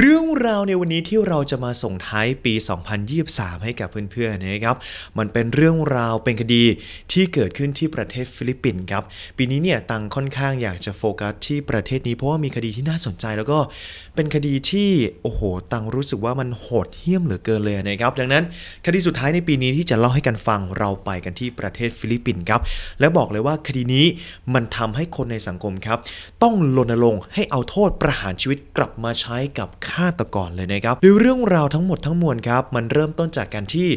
เรื่องราวในวันนี้ที่เราจะมาส่งท้ายปี 2023 ให้กับ เพื่อนๆนะครับ มันเป็นเรื่องราวเป็นคดีที่เกิดขึ้นที่ประเทศฟิลิปปินส์ครับ ปีนี้เนี่ยตังค่อนข้างอยากจะโฟกัสที่ประเทศนี้เพราะว่ามีคดีที่น่าสนใจแล้วก็เป็นคดีที่โอ้โห ตังรู้สึกว่ามันโหดเหี้ยมเหลือเกินเลยนะครับดังนั้นคดีสุดท้ายในปีนี้ที่จะเล่าให้กันฟังเราไปกันที่ประเทศฟิลิปปินส์ครับ และบอกเลยว่าคดีนี้มันทำให้คนในสังคมครับ ต้องรณรงค์ให้เอาโทษประหารชีวิตกลับมาใช้กับฆาตกรเลยนะครับโดยเรื่องราวทั้งหมดทั้งมวลครับมันเริ่มต้นจากการที่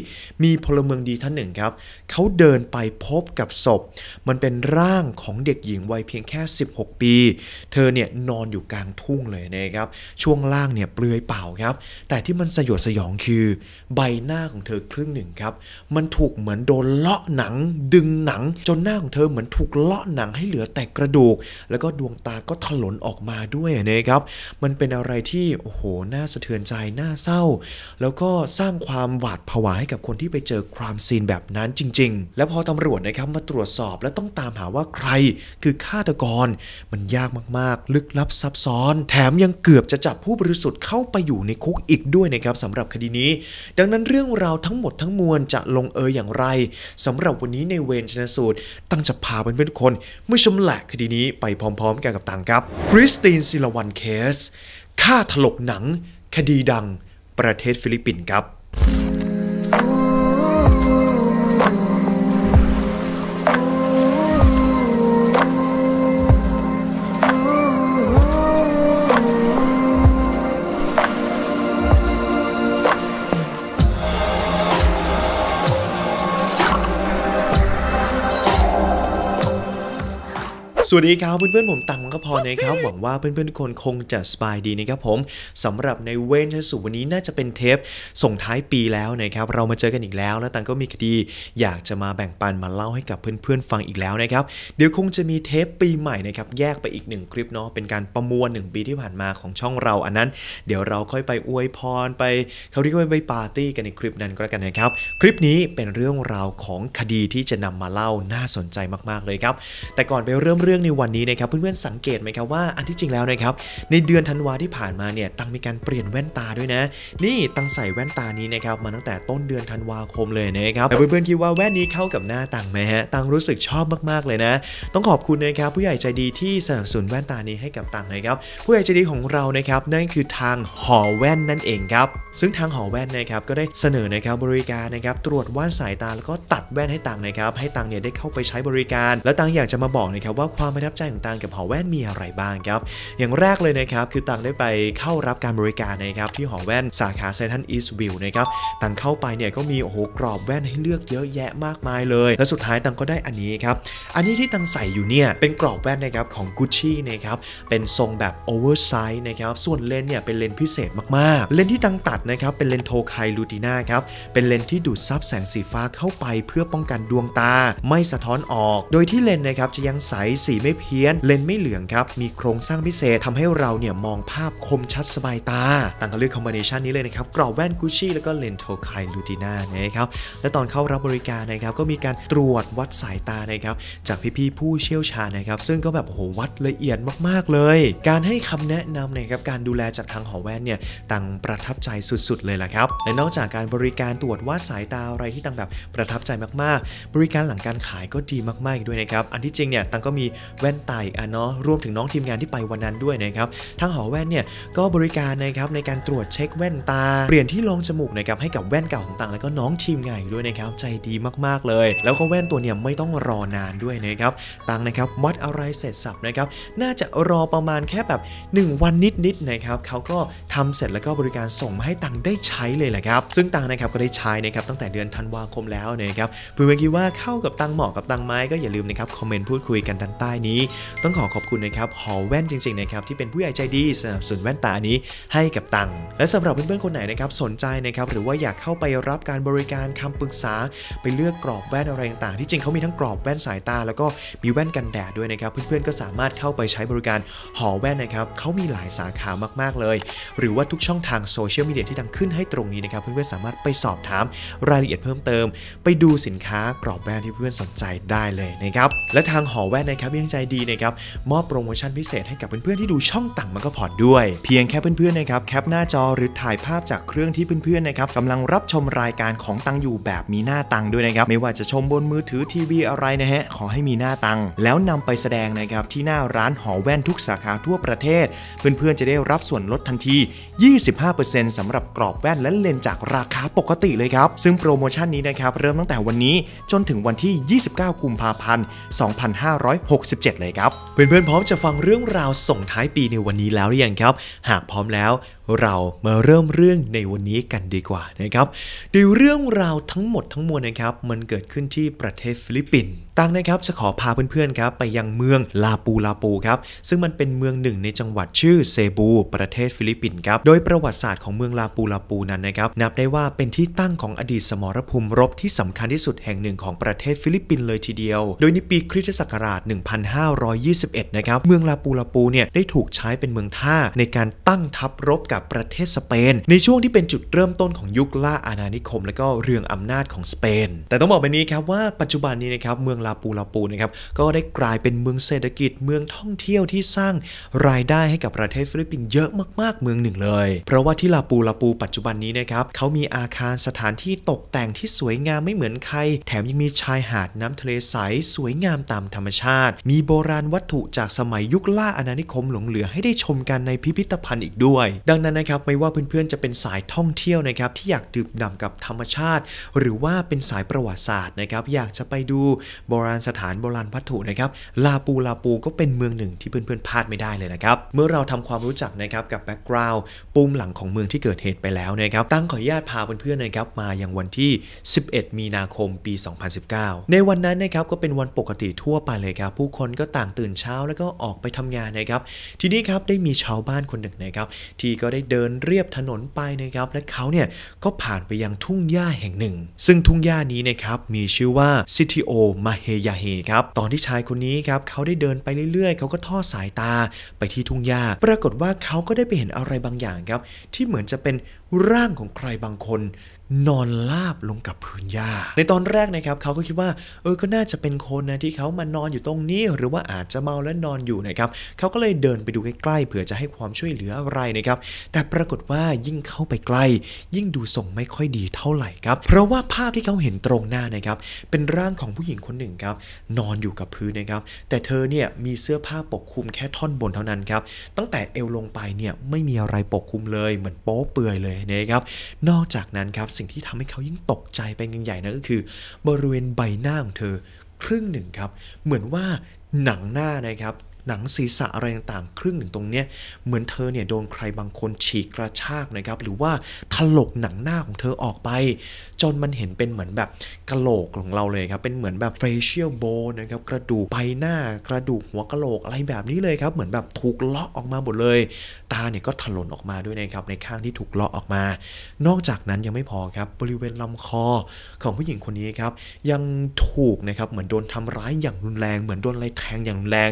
มีพลเมืองดีท่านหนึ่งครับเขาเดินไปพบกับศพ มันเป็นร่างของเด็กหญิงวัยเพียงแค่ 16 ปี เธอเนี่ยนอนอยู่กลางทุ่งเลยนะครับช่วงล่างเนี่ยเปลือยเปล่าครับ แต่ที่มันสยดสยองคือ ใบหน้าของเธอครึ่งหนึ่งครับมันถูกเหมือนโดนเลาะหนัง ดึงหนังจนหน้าของเธอเหมือนถูกเลาะหนังให้เหลือแต่กระดูก แล้วก็ดวงตาก็ถลนออกมาด้วยนะครับมันเป็นอะไรที่โอ้โหโหน่าสะเทือนใจน่าเศร้า แล้วก็สร้างความหวาดผวาให้กับคนที่ไปเจอความซีนแบบนั้นจริงๆ แล้วพอตำรวจนะครับมาตรวจสอบและต้องตามหาว่าใครคือฆาตกร มันยากมากๆ ลึกลับซับซ้อน แถมยังเกือบจะจับผู้บริสุทธิ์เข้าไปอยู่ในคุกอีกด้วยนะครับสำหรับคดีนี้ ดังนั้นเรื่องราวทั้งหมดทั้งมวลจะลงเอยอย่างไรสำหรับวันนี้ในเวนชนสูตรตั้งจะพาเพื่อนๆทุกคนเมื่อชมแหละคดีนี้ไปพร้อมๆกันกับตังครับคริสตินซิลวันเคสฆ่าถลกหนัง คดีดังประเทศฟิลิปปินส์ครับสวัสดีครับเพื่อนๆผมตังก็พอนะครับ หวังว่าเพื่อนๆทุกคนคงจะสบายดีนะครับผมสำหรับในเว้นสุวันนี้น่าจะเป็นเทปส่งท้ายปีแล้วนะครับเรามาเจอกันอีกแล้ว แล้วตังก็มีคดีอยากจะมาแบ่งปันมาเล่าให้กับเพื่อน ๆ ฟังอีกแล้วนะครับเดี๋ยวคงจะมีเทปปีใหม่นะครับแยกไปอีกหนึ่งคลิปเนาะเป็นการประมวลหนึ่งปีที่ผ่านมาของช่องเราอันนั้น เดี๋ยวเราค่อยไปอวยพรไปเขาเรียกว่าไปปาร์ตี้กันในคลิปนั้นก็แล้วกันนะครับคลิปนี้เป็นเรื่องราวของคดีที่จะนำมาเล่าน่าสนใจมากๆเลยครับแต่ก่อนไปเริ่มเรื่ององในวันนี้นะครับเพื่อนๆสังเกตไหมครับว่าอันที่จริงแล้วนะครับในเดือนธันวาที่ผ่านมาเนี่ยตังมีการเปลี่ยนแว่นตาด้วยนะ นี่ตังใส่แว่นตานี้นะครับมาตั้งแต่ต้นเดือนธันวาคมเลยนะครับแต่เพื่อนๆคิดว่าแว่นนี้เข้ากับหน้าตังไหมฮะตังรู้สึกชอบมากๆเลยนะ ต้องขอบคุณนะครับผู้ใหญ่ใจดีที่สนับสนุนแว่นตานี้ให้กับตังนะครับผู้ใหญ่ใจดีของเรานะครับนั่นคือทางหอแว่นนั่นเองครับซึ่งทางหอแว่นนะครับก็ได้เสนอนะครับบริการนะครับตรวจว่านสายตาแล้วก็ตัดแว่นให้ตังนะครับ ให้ตังเนี่ยได้เข้าไปใช้บริการ แล้วตังอยากจะมาบอกนะครับว่าความความประทับใจของตังกับหอแว่นมีอะไรบ้างครับอย่างแรกเลยนะครับ คือตังได้ไปเข้ารับการบริการนะครับที่หอแว่น สาขาเซนทันอีสต์วิวนะครับตังเข้าไปเนี่ยก็มีโอ้โหกรอบแว่นให้เลือกเยอะแยะมากมายเลย และสุดท้ายตังก็ได้อันนี้ครับอันนี้ที่ตังใส่อยู่เนี่ยเป็นกรอบแว่นนะครับของกุชชี่นะครับเป็นทรงแบบโอเวอร์ไซส์นะครับส่วนเลนเนี่ยเป็นเลนพิเศษมากๆ เลนที่ตังตัดนะครับเป็นเลนโทไคลูติน่าครับเป็นเลนที่ดูดซับแสงสีฟ้าเข้าไปเพื่อป้องกันดวงตา ไม่สะท้อนออก โดยที่เลนนะครับจะยังใสสีไม่เพี้ยนเลนไม่เหลืองครับ มีโครงสร้างพิเศษ ทำให้เราเนี่ยมองภาพคมชัดสบายตาต่างกันเลือกคอมบิเนชันนี้เลยนะครับ กรอบแว่นกุชชี่แล้วก็เลนโทไคลูติน่านะครับและตอนเข้ารับบริการนะครับก็มีการตรวจวัดสายตานะครับจากพี่ๆ ผู้เชี่ยวชาญนะครับซึ่งก็แบบโหวัดละเอียดมากๆเลย การให้คำแนะนำนะครับการดูแลจากทางหอแว่นเนี่ยต่างประทับใจสุดๆเลยล่ะครับและนอกจากการบริการตรวจวัดสายตาอะไรที่ต่างแบบประทับใจมากๆ บริการหลังการขายก็ดีมากๆด้วยนะครับอันที่จริงเนี่ยตังก็มีแว่นไตอ่ะเนาะรวมถึงน้องทีมงานที่ไปวันนั้นด้วยนะครับทั้งหอแว่นเนี่ยก็บริการนะครับในการตรวจเช็คแว่นตาเปลี่ยนที่รองจมูกนะครับให้กับแว่นเก่าของต่างแล้วก็น้องทีมงานด้วยนะครับ ใจดีมากๆเลย แล้วก็แว่นตัวเนี่ยไม่ต้องรอนานด้วยนะครับตังนะครับวัดอะไรเสร็จสับนะครับ น่าจะรอประมาณแค่แบบ1 วัน นิดๆนะครับเขาก็ทำเสร็จแล้วก็บริการส่งมาให้ตังได้ใช้เลยแหละครับซึ่งตังนะครับก็ได้ใช้นะครับตั้งแต่เดือนธันวาคมแล้วนะครับเพื่อนๆคิดว่าเข้ากับตังเหมาะกับตังไหมก็อย่าลืมนะครับคอมเมนต์พูดคุยกันด้านใต้นี้ต้องขอขอบคุณนะครับหอแว่นจริงๆนะครับที่เป็นผู้ใหญ่ใจดีสนับสนุนแว่นตานี้ให้กับตัง และสำหรับเพื่อนๆคนไหนนะครับสนใจนะครับหรือว่าอยากเข้าไปรับการบริการคำปรึกษา ไปเลือกกรอบแว่นอะไรต่างๆที่จริงเขามีทั้งกรอบแว่นสายตา แล้วก็มีแว่นกันแดดด้วยนะครับเพื่อนๆก็สามารถเข้าไปใช้บริการหอแว่นนะครับเขามีหลายสาขามาก ๆเลย หรือว่าทุกช่องทางโซเชียลมีเดียที่ดังขึ้นให้ตรงนี้นะครับเพื่อนๆสามารถไปสอบถามรายละเอียดเพิ่มเติม ไปดูสินค้ากรอบแว่นที่เพื่อนสนใจได้เลยนะครับและทางหอแว่นนะครับยงใจดีนะครับ มอบโปรโมชั่นพิเศษให้กับเพื่อนๆที่ดูช่องต่างมันก็พอดด้วย เพียงแค่เพื่อนๆนะครับ แคปหน้าจอหรือถ่ายภาพจากเครื่องที่เพื่อนๆนะครับกำลังรับชมรายการของตังอยู่แบบมีหน้าตังด้วยนะครับ ไม่ว่าจะชมบนมือถือทีวีอะไรนะฮะขอให้มีหน้าตังแล้วนำไปแสดงนะครับ ที่หน้าร้านหอแว่นทุกสาขาทั่วประเทศ เพื่อนๆ จะได้รับส่วนลดทันที25%สำหรับกรอบแว่นและเลนจากราคาปกติเลยครับซึ่งโปรโมชั่นนี้นะครับเริ่มตั้งแต่วันนี้จนถึงวันที่ 29 กุมภาพันธ์ 2560 17 เลยครับ เพื่อนๆ พร้อมจะฟังเรื่องราวส่งท้ายปีในวันนี้แล้วหรือยังครับ หากพร้อมแล้วเรามาเริ่มเรื่องในวันนี้กันดีกว่านะครับดูเรื่องราวทั้งหมดทั้งมวลนะครับ มันเกิดขึ้นที่ประเทศฟิลิปปินส์ตังนะครับจะขอพาเพื่อนๆครับไปยังเมืองลาปูลาปูครับซึ่งมันเป็นเมืองหนึ่งในจังหวัดชื่อเซบู ประเทศฟิลิปปินส์ครับโดยประวัติศาสตร์ของเมืองลาปูลาปูนั้นนะครับนับ ได้ว่าเป็นที่ตั้งของอดีตสมรภูมิรบที่สำคัญที่สุดแห่งหนึ่งของประเทศฟิลิปปินส์เลยทีเดียวโดยในปีคริสตศักราช 1521นะครับเมืองลาปูลาปูเนี่ยได้ถูกใช้เป็นเมืองท่าในการตั้งทัพรบกับับประเทศสเปน ในช่วงที่เป็นจุดเริ่มต้นของยุคล่าอาณานิคม และก็เรืองอำนาจของสเปน แต่ต้องบอกแบบนี้ครับว่าปัจจุบันนี้นะครับเมืองลาปูลาปูนะครับก็ได้กลายเป็นเมืองเศรษฐกิจเมืองท่องเที่ยวที่สร้างรายได้ให้กับประเทศฟิลิปปินส์เยอะมากๆเมืองหนึ่งเลย เพราะว่าที่ลาปูลาปู ปัจจุบันนี้นะครับเขามีอาคารสถานที่ตกแต่งที่สวยงามไม่เหมือนใคร แถมยังมีชายหาดน้ำทะเลใสสวยงามตามธรรมชาติ มีโบราณวัตถุจากสมัยยุคล่าอาณานิคม หลงเหลือให้ได้ชมกันในพิพิธภัณฑ์อีกด้วย ดังนั้นนั้นนะครับไม่ว่าเพื่อนๆจะเป็นสายท่องเที่ยวนะครับ ที่อยากดื่มด่ากับธรรมชาติ หรือว่าเป็นสายประวัติศาสตร์นะครับอยากจะไปดูโบราณสถานโบราณวัตถุนะครับลาปูลาปูก็เป็นเมืองหนึ่ง ที่เพื่อนๆพลาดไม่ได้เลยนะครับเมื่อเราทำความรู้จักนะครับกับแบ็กกราวด์ปุ่มหลังของเมืองที่เกิดเหตุไปแล้วนะครับตั้งขออนุญาตพาเพื่อนๆนะครับ มาอย่างวันที่ 11 มีนาคม ปี 2019 ในวันนั้นนะครับก็เป็นวันปกติทั่วไปเลยครับผู้คนก็ต่างตื่นเช้าแล้วก็ออกไปทำงานนะครับ ทีนี้ครับได้มีชาวบ้านคนหนึ่งนะครับที่ก็ได้เดินเรียบถนนไปนะครับและเขาเนี่ยก็ผ่านไปยังทุ่งหญ้าแห่งหนึ่ง ซึ่งทุ่งหญ้านี้นะครับมีชื่อว่าซิติโอมาเฮยาเฮครับตอนที่ชายคนนี้ครับเขาได้เดินไปเรื่อยๆเขาก็ทอดสายตาไปที่ทุ่งหญ้าปรากฏว่าเขาก็ได้ไปเห็นอะไรบางอย่างครับที่เหมือนจะเป็นร่างของใครบางคนนอนราบลงกับพื้นหญ้า ในตอนแรกนะครับเขาก็คิดว่า เออก็น่าจะเป็นคนนะที่เขามานอนอยู่ตรงนี้ หรือว่าอาจจะเมาและนอนอยู่นะครับเขาก็เลยเดินไปดูใกล้ ๆ เผื่อจะให้ความช่วยเหลืออะไรนะครับ แต่ปรากฏว่ายิ่งเข้าไปใกล้ ยิ่งดูส่งไม่ค่อยดีเท่าไหร่ครับเพราะว่าภาพที่เขาเห็นตรงหน้านะครับเป็นร่างของผู้หญิงคนหนึ่งครับ นอนอยู่กับพื้นนะครับ แต่เธอเนี่ยมีเสื้อผ้าปกคลุมแค่ท่อนบนเท่านั้นครับตั้งแต่เอวลงไปเนี่ยไม่มีอะไรปกคลุมเลยเหมือนโป๊เปื่อยเลยนะครับนอกจากนั้นครับสิ่งที่ทำให้เขายิ่งตกใจไปกันใหญ่นะ ก็คือบริเวณใบหน้าของเธอ ครึ่งหนึ่งครับ เหมือนว่าหนังหน้านะครับหนังศีรษะอะไรต่างๆครึ่งหนึ่งตรงเนี้ยเหมือนเธอเนี่ยโดนใครบางคนฉีกกระชากนะครับหรือว่าถลกหนังหน้าของเธอออกไป จนมันเห็นเป็นเหมือนแบบกระโหลกของเราเลยครับเป็นเหมือนแบบ facial bone นะครับกระดูกใบหน้ากระดูกหัวกระโหลกอะไรแบบนี้เลยครับเหมือนแบบถูกเลาะออกมาหมดเลย ตาเนี่ยก็ถลนออกมาด้วยนะครับในข้างที่ถูกเลาะออกมา นอกจากนั้นยังไม่พอครับบริเวณลำคอของผู้หญิงคนนี้ครับยังถูกนะครับเหมือนโดนทำร้ายอย่างรุนแรง เหมือนโดนอะไรแทงอย่างรุนแรง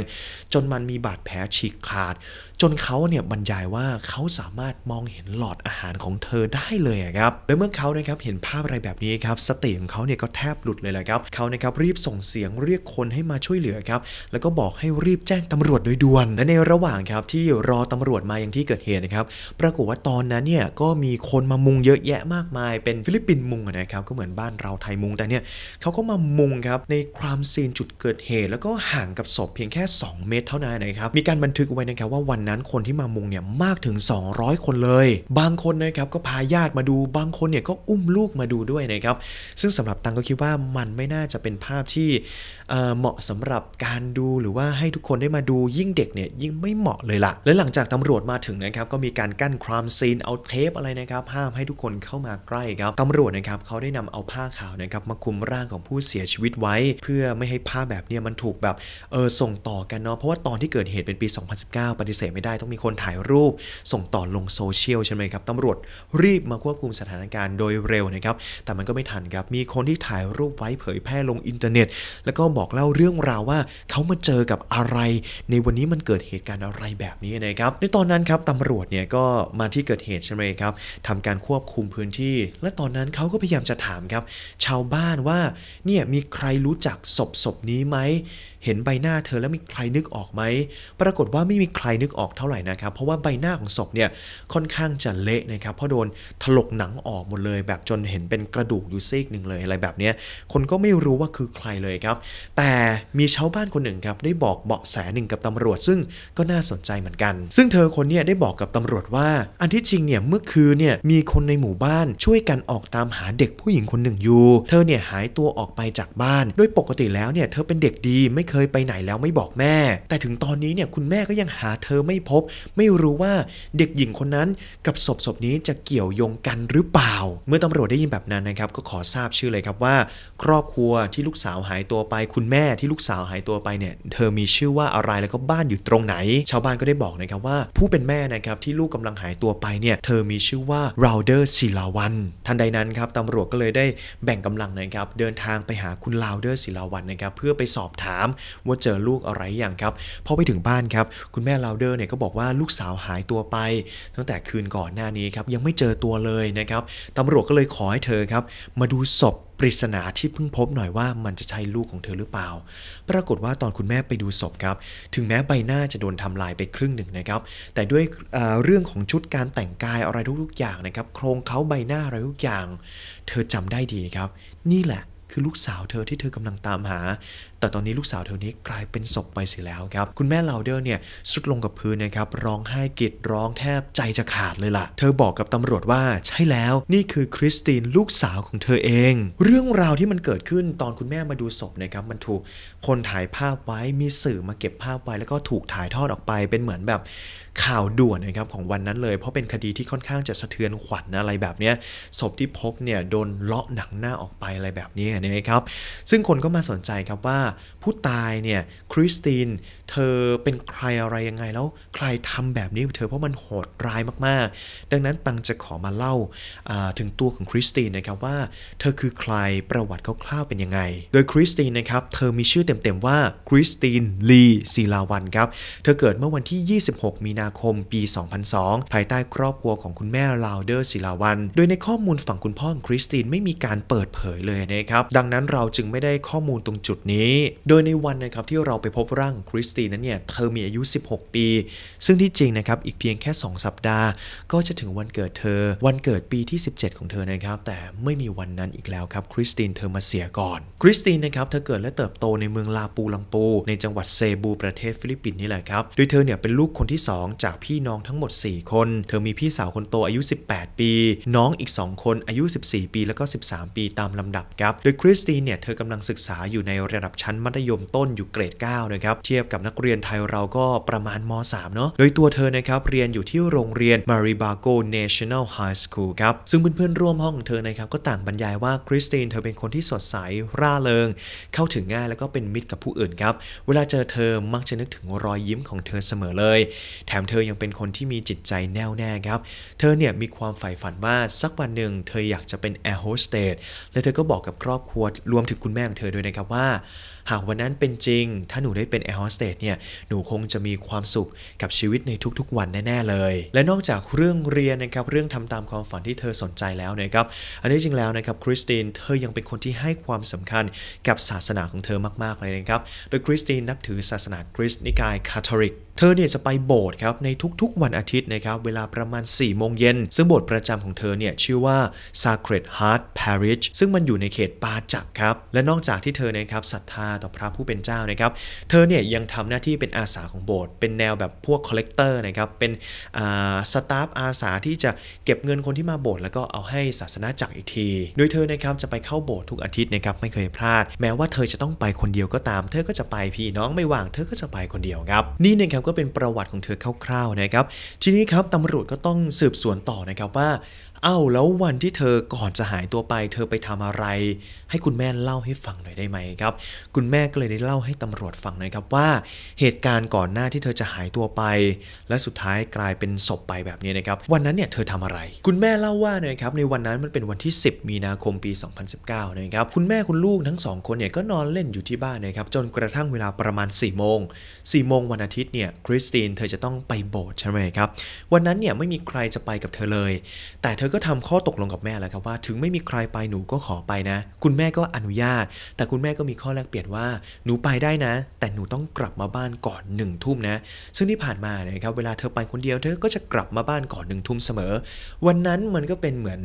จนมันมีบาดแผลฉีกขาดจนเขาเนี่ยบรรยายว่าเขาสามารถมองเห็นหลอดอาหารของเธอได้เลยครับและเมื่อเขานะครับเห็นภาพอะไรแบบนี้ครับสติของเขาเนี่ยก็แทบหลุดเลยแหละครับเขานะครับรีบส่งเสียงเรียกคนให้มาช่วยเหลือครับแล้วก็บอกให้รีบแจ้งตำรวจโดยด่วนและในระหว่างครับที่รอตำรวจมาอย่างที่เกิดเหตุนะครับ ปรากฏว่าตอนนั้นเนี่ยก็มีคนมามุงเยอะแยะมากมายเป็นฟิลิปปินมุงนะครับก็เหมือนบ้านเราไทยมุงแต่เนี่ยเขาก็มามุงครับในความซีนจุดเกิดเหตุ แล้วก็ห่างกับศพเพียงแค่ 2 เมตร เท่านั้นนะครับมีการบันทึกไว้นะครับว่าวันนั้นคนที่มามุงเนี่ยมากถึง 200 คนเลย บางคนนะครับก็พาญาติมาดู บางคนเนี่ยก็อุ้มลูกมาดูด้วยนะครับ ซึ่งสำหรับตังก็คิดว่ามันไม่น่าจะเป็นภาพที่ เหมาะสำหรับการดูหรือว่าให้ทุกคนได้มาดูยิ่งเด็กเนี่ยยิ่งไม่เหมาะเลยละ่ะและหลังจากตำรวจมาถึงนะครับก็มีการกั้นครามซีนเอาเทปอะไรนะครับห้ามให้ทุกคนเข้ามาใกล้ครับตำรวจนะครับเขาได้นำเอาผ้าขาวนะครับมาคุมร่างของผู้เสียชีวิตไว้ เพื่อไม่ให้ภาพแบบเนี้ยมันถูกแบบเออส่งต่อกันเนาะ เพราะว่าตอนที่เกิดเหตุเป็นปี2019ปฏิเสธไม่ได้ต้องมีคนถ่ายรูปส่งต่อลงโซเชียลใช่ไหมครับตำรวจรีบมาควบคุมสถานการณ์โดยเร็วนะครับ แต่มันก็ไม่ทันครับมีคนที่ถ่ายรูปไว้เผยแพร่ลงอินเทอร์เน็ต แล้วก็บอกเล่าเรื่องราวว่าเขามาเจอกับอะไร ในวันนี้มันเกิดเหตุการณ์อะไรแบบนี้นะครับในตอนนั้นครับตำรวจเนี่ยก็มาที่เกิดเหตุใช่ไหมครับทำการควบคุมพื้นที่ และตอนนั้นเขาก็พยายามจะถามครับ ชาวบ้านว่าเนี่ยมีใครรู้จักศพศพนี้ไหมเห็นใบหน้าเธอแล้วมีใครนึกออกไหม ปรากฏว่าไม่มีใครนึกออกเท่าไหร่นะครับ เพราะว่าใบหน้าของศพเนี่ยค่อนข้างจะเละนะครับ เพราะโดนถลกหนังออกหมดเลย แบบจนเห็นเป็นกระดูกอยู่ซีกหนึ่งเลยอะไรแบบนี้คนก็ไม่รู้ว่าคือใครเลยครับ แต่มีชาวบ้านคนหนึ่งครับ ได้บอกเบาะแสหนึ่งกับตำรวจซึ่งก็น่าสนใจเหมือนกัน ซึ่งเธอคนนี้ได้บอกกับตำรวจว่าอันที่จริงเนี่ยเมื่อคืนเนี่ยมีคนในหมู่บ้านช่วยกันออกตามหาเด็กผู้หญิงคนหนึ่งอยู่ เธอเนี่ยหายตัวออกไปจากบ้าน โดยปกติแล้วเนี่ย เธอเป็นเด็กดีไม่เคยไปไหนแล้วไม่บอกแม่ แต่ถึงตอนนี้เนี่ยคุณแม่ก็ยังหาเธอไม่พบ ไม่รู้ว่าเด็กหญิงคนนั้นกับศพศพนี้จะเกี่ยวโยงกันหรือเปล่า เมื่อตำรวจได้ยินแบบนั้นนะครับ ก็ขอทราบชื่อเลยครับว่าครอบครัวที่ลูกสาวหายตัวไป คุณแม่ที่ลูกสาวหายตัวไปเนี่ยเธอมีชื่อว่าอะไรแล้วก็บ้านอยู่ตรงไหน ชาวบ้านก็ได้บอกนะครับ ว่าผู้เป็นแม่นะครับที่ลูกกำลังหายตัวไปเนี่ยเธอมีชื่อว่าราเดอร์ศิลาวัน ทันใดนั้นครับตำรวจก็เลยได้แบ่งกำลังนะครับเดินทางไปหาคุณราวเดอร์ศิลาวันนะครับ เพื่อไปสอบถามว่าเจอลูกอะไรอย่างครับพอไปถึงบ้านครับ คุณแม่ลาวเดอร์เนี่ยก็บอกว่าลูกสาวหายตัวไป ตั้งแต่คืนก่อนหน้านี้ครับยังไม่เจอตัวเลยนะครับตำรวจก็เลยขอให้เธอครับมาดูศพปริศนาที่เพิ่งพบหน่อยว่ามันจะใช่ลูกของเธอหรือเปล่า ปรากฏว่าตอนคุณแม่ไปดูศพครับ ถึงแม้ใบหน้าจะโดนทำลายไปครึ่งหนึ่งนะครับ แต่ด้วยเเรื่องของชุดการแต่งกายอะไรทุกๆอย่างนะครับโครงเขาใบหน้าอะไรทุกอย่าง เธอจำได้ดีครับ นี่แหละคือลูกสาวเธอที่เธอกำลังตามหา แต่ตอนนี้ลูกสาวเธอนี้กลายเป็นศพไปเสียแล้วครับ คุณแม่เลาเดอร์เนี่ยสุดลงกับพื้นนะครับ ร้องไห้กรีดร้องแทบใจจะขาดเลยละ่ะ เธอบอกกับตำรวจว่าใช่แล้วนี่คือคริสตินลูกสาวของเธอเอง เรื่องราวที่มันเกิดขึ้นตอนคุณแม่มาดูศพนะครับ มันถูกคนถ่ายภาพไว้มีสื่อมาเก็บภาพไว้ แล้วก็ถูกถ่ายทอดออกไปเป็นเหมือนแบบข่าวด่วนนะครับของวันนั้นเลย เพราะเป็นคดีที่ค่อนข้างจะสะเทือนขวัญอะไรแบบเนี้ยศพที่พบเนี่ยโดนเลาะหนังหน้าออกไปอะไรแบบนี้นะครับ ซึ่งคนก็มาสนใจครับว่าู้ตายเนี่ยคริสตินเธอเป็นใครอะไรยังไงแล้วใครทำแบบนี้เธอเพราะมันโหดร้ายมากๆ ดังนั้นตังจะขอมาเล่าถึงตัวของคริสตินนะครับว่า เธอคือใครประวัติคร่าวๆเป็นยังไง โดยคริสตินนะครับ เธอมีชื่อเต็มๆว่าคริสตินลีศิลาวันครับ เธอเกิดเมื่อวันที่ 26 มีนาคมปี 2002 ภายใต้ครอบครัวของคุณแม่ลาวเดอร์ศิลาวัน โดยในข้อมูลฝั่งคุณพ่อคริสตินไม่มีการเปิดเผยเลยนะครับดังนั้นเราจึงไม่ได้ข้อมูลตรงจุดนี้โดยยในวันนะครับ ที่เราไปพบร่างคริสตีนั้นเนี่ย เธอมีอายุ 16 ปี ซึ่งที่จริงนะครับ อีกเพียงแค่ 2 สัปดาห์ก็จะถึงวันเกิดเธอวันเกิดปีที่ 17 ของเธอนะครับ แต่ไม่มีวันนั้นอีกแล้วครับคริสตินเธอมาเสียก่อน คริสตินนะครับ เธอเกิดและเติบโตในเมืองลาปูลังปูในจังหวัดเซบูประเทศฟิลิปปินส์นี่แหละครับโดยเธอเนี่ยเป็นลูกคนที่ 2 จากพี่น้องทั้งหมด 4 คน เธอมีพี่สาวคนโตอายุ 18 ปี น้องอีก 2 คนอายุ 14 ปีแล้วก็ 13 ปีตามลำดับครับโดยคริสตินเนี่ยเธอกำลังศึกษาอยู่ในระดับชั้นมัธธยมต้นอยู่เกรด 9 นะครับเทียบกับนักเรียนไทยเราก็ประมาณม .3 เนาะโดยตัวเธอนะครับ เรียนอยู่ที่โรงเรียน Maribago National High School ครับ ซึ่งเพื่อนๆร่วมห้องของเธอนะครับ ก็ต่างบรรยายว่าคริสตินเธอเป็นคนที่สดใสร่าเริง เข้าถึงง่ายแล้วก็เป็นมิตรกับผู้อื่นครับ เวลาเจอเธอมักจะนึกถึงรอยยิ้มของเธอเสมอเลย แถมเธอยังเป็นคนที่มีจิตใจแน่วแน่ครับเธอเนี่ยมีความใฝ่ฝันว่าสักวันหนึ่งเธออยากจะเป็นแอร์โฮสเตสและเธอก็บอกกับครอบครัวรวมถึงคุณแม่ของเธอด้วยนะครับว่าหากวันนั้นเป็นจริง ถ้าหนูได้เป็นแอร์โฮสเตสเนี่ย หนูคงจะมีความสุขกับชีวิตในทุกๆวันแน่ ๆ เลย และนอกจากเรื่องเรียนนะครับ เรื่องทำตามความฝันที่เธอสนใจแล้วนะครับ อันนี้จริงแล้วนะครับคริสตินเธอยังเป็นคนที่ให้ความสำคัญกับศาสนาของเธอมากๆเลยนะครับ โดยคริสตินนับถือศาสนาคริสต์นิกาย คาทอลิกเธอเนี่ยจะไปโบสถ์ครับ ในทุกๆ วันอาทิตย์นะครับเวลาประมาณ4ี่โมงเย็น ซึ่งโบสถ์ประจำของเธอเนี่ยชื่อว่า Sacred Heart Parish ซึ่งมันอยู่ในเขตปาจักครับ และนอกจากที่เธอนะครับศรัทธาต่อพระผู้เป็นเจ้านะครับเธอเนี่ยยังทำหน้าที่เป็นอาสาของโบสถ์เป็นแนวแบบพวกคอลเลกเตอร์นะครับเป็นสตาฟอาสาที่จะเก็บเงินคนที่มาโบสถ์แล้วก็เอาให้ศาสนาจักรอีกทีโดยเธอนะครับจะไปเข้าโบสถ์ทุกอาทิตย์นะครับไม่เคยพลาด แม้ว่าเธอจะต้องไปคนเดียวก็ตาม เธอก็จะไปพี่น้องไม่ว่างเธอ ก็จะไปคนเดียวครับ นี่นะครับก็เป็นประวัติของเธอคร่าวๆนะครับ ทีนี้ครับตำรวจก็ต้องสืบสวนต่อนะครับว่า เอ้าแล้ววันที่เธอก่อนจะหายตัวไป เธอไปทำอะไร ให้คุณแม่เล่าให้ฟังหน่อยได้ไหมครับ คุณแม่ก็เลยได้เล่าให้ตำรวจฟังนะครับว่า เหตุการณ์ก่อนหน้าที่เธอจะหายตัวไป และสุดท้ายกลายเป็นศพไปแบบนี้นะครับ วันนั้นเนี่ยเธอทำอะไร คุณแม่เล่าว่านะครับในวันนั้นมันเป็นวันที่ 10 มีนาคมปี 2019นะครับ คุณแม่คุณลูกทั้งสองคนเนี่ยก็นอนเล่นอยู่ที่บ้านนะครับจนกระทั่งเวลาประมาณ4ี่โมงสี่โมงวันอาทิตย์เนี่ยคริสตินเธอจะต้องไปโบสถ์ใช่ไหมครับ วันนั้นเนี่ยไม่มีใครจะไปกับเธอเลย แต่เธอก็ทำข้อตกลงกับแม่แล้วครับ ว่าถึงไม่มีใครไปหนูก็ขอไปนะ คุณแม่ก็อนุญาต แต่คุณแม่ก็มีข้อแลกเปลี่ยนว่า หนูไปได้นะ แต่หนูต้องกลับมาบ้านก่อนหนึ่งทุ่มนะ ซึ่งที่ผ่านมาเนี่ยครับเวลาเธอไปคนเดียวเธอก็จะกลับมาบ้านก่อนหนึ่งทุ่มเสมอ วันนั้นมันก็เป็นเหมือน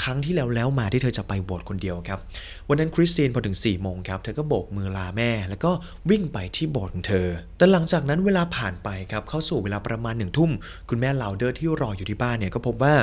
ครั้งที่แล้วแล้วมาที่เธอจะไปโบสถ์คนเดียวครับวันนั้นคริสตินพอถึง4ี่โมงครับ เธอก็โบกมือลาแม่ แล้วก็วิ่งไปที่โบสถ์ของเธอแต่หลังจากนั้นเวลาผ่านไปครับ เข้าสู่เวลาประมาณหนึ่งทุ่ม คุณแม่ลาวเดอร์ที่รออยู่ที่บ้านเนี่ย ก็พบว่า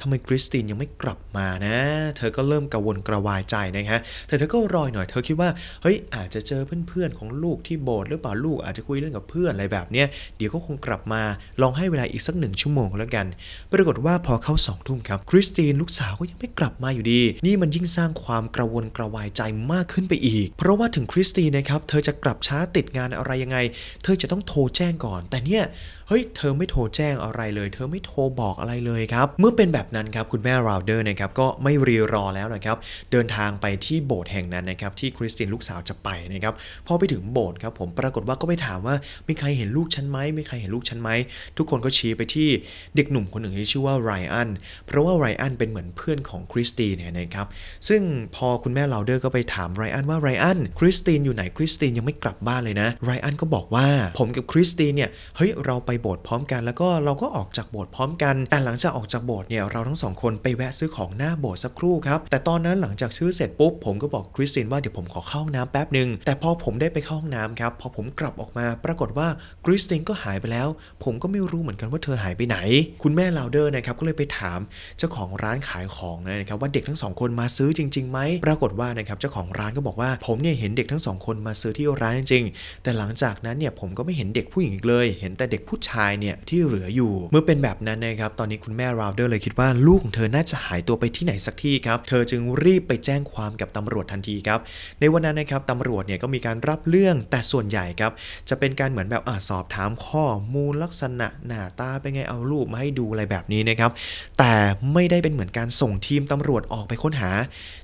ทำไมคริสตินยังไม่กลับมานะ เธอก็เริ่มกังวลกระวายใจนะฮะแต่เธอก็รอหน่อยเธอคิดว่าเฮ้ยอาจจะเจอเพื่อนๆ ของลูกที่โบสถ์หรือเปล่าลูกอาจจะคุยเรื่องกับเพื่อนอะไรแบบเนี้ย เดี๋ยวก็คงกลับมาลองให้เวลาอีกสักหนึ่งชั่วโมงแล้วกัน ปรากฏว่าพอเข้าสองทุ่มครับ คริสตินลูกสาวก็ยังไม่กลับมาอยู่ดี นี่มันยิ่งสร้างความกระวนกระวายใจมากขึ้นไปอีก เพราะว่าถึงคริสตินนะครับเธอจะกลับช้าติดงานอะไรยังไงเธอจะต้องโทรแจ้งก่อน แต่เนี่ยเฮ้ย เธอไม่โทรแจ้งอะไรเลย เธอไม่โทรบอกอะไรเลยครับ เมื่อเป็นแบบนั้นครับ คุณแม่ราวเดอร์นะครับ ก็ไม่รีรอแล้วนะครับ เดินทางไปที่โบสถ์แห่งนั้นนะครับ ที่คริสตินลูกสาวจะไปนะครับ พอไปถึงโบสถ์ครับผม ปรากฏว่าก็ไปถามว่า มีใครเห็นลูกฉันไหมมีใครเห็นลูกฉันไหม ทุกคนก็ชี้ไปที่เด็กหนุ่มคนหนึ่งที่ชื่อว่าไรอันเพราะว่าไรอันเป็นเหมือนเพื่อนของคริสตินเนี่ยนะครับ ซึ่งพอคุณแม่ราวเดอร์ก็ไปถามไรอันว่าไรอันคริสตินอยู่ไหน คริสตินยังไม่กลับบ้านเลยนะไรอันก็บอกว่าผมกับคริสตินเนี่ยเฮ้ยเราไปโบสถ์พร้อมกันแล้วก็เราก็ออกจากโบสถ์พร้อมกัน แต่หลังจากออกจากโบสถ์เนี่ยเราทั้งสองคนไปแวะซื้อของหน้าโบสถ์สักครู่ครับแต่ตอนนั้นหลังจากซื้อเสร็จปุ๊บผมก็บอกคริสตินว่าเดี๋ยวผมขอเข้าน้ำแป๊บหนึ่งแต่พอผมได้ไปเข้าห้องน้ำครับพอผมกลับออกมาปรากฏว่าคริสตินก็หายไปแล้ว ผมก็ไม่รู้เหมือนกันว่าเธอหายไปไหน คุณแม่ลาวเดอร์นะครับก็เลยไปถามเจ้าของร้านขายของนะครับว่าเด็กทั้งสองคนมาซื้อจริงๆไหมปรากฏว่านะครับเจ้าของร้านก็บอกว่าผมเนี่ยเห็นเด็กทั้งสองคนมาซื้อที่ร้านจริงๆแต่หลังจากนั้นเนี่ยผมก็ไม่เห็นเด็กผู้หญิงอีกเลย เห็นแต่เด็กผู้ชชายเนี่ยที่เหลืออยู่ เมื่อเป็นแบบนั้นนะครับ ตอนนี้คุณแม่ราวเดอร์เลยคิดว่าลูกของเธอ น่าจะหายตัวไปที่ไหนสักที่ครับ เธอจึงรีบไปแจ้งความกับตำรวจทันทีครับ ในวันนั้นนะครับตำรวจเนี่ยก็มีการรับเรื่องแต่ส่วนใหญ่ครับ จะเป็นการเหมือนแบบอสอบถามข้อมูลลักษณะหน้าตาเป็นไง เอารูปมาให้ดูอะไรแบบนี้นะครับ แต่ไม่ได้เป็นเหมือนการส่งทีมตำรวจออกไปค้นหา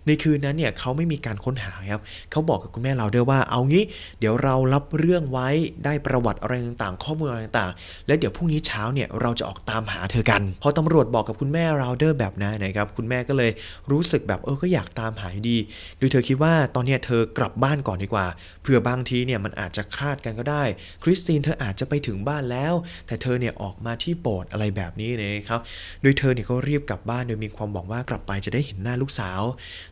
ในคืนนั้นเนี่ยเขาไม่มีการค้นหาครับเขาบอกกับคุณแม่ราวดอร์ว่า เอางี้ เดี๋ยวเรารับเรื่องไว้ ได้ประวัติอะไรต่างๆ ข้อมูลอะไรต่างแล้วเดี๋ยวพรุ่งนี้เช้าเนี่ยเราจะออกตามหาเธอกัน พอตำรวจบอกกับคุณแม่ราวเดอร์แบบนั้นนะครับ คุณแม่ก็เลยรู้สึกแบบเออ ก็อยากตามหาดี โดยเธอคิดว่าตอนนี้เธอกลับบ้านก่อนดีกว่า เผื่อบางทีเนี่ยมันอาจจะคลาดกันก็ได้ คริสตินเธออาจจะไปถึงบ้านแล้ว แต่เธอเนี่ยออกมาที่โบสถ์อะไรแบบนี้นะครับ โดยเธอเนี่ยก็รีบกลับบ้านโดยมีความหวังว่ากลับไปจะได้เห็นหน้าลูกสาว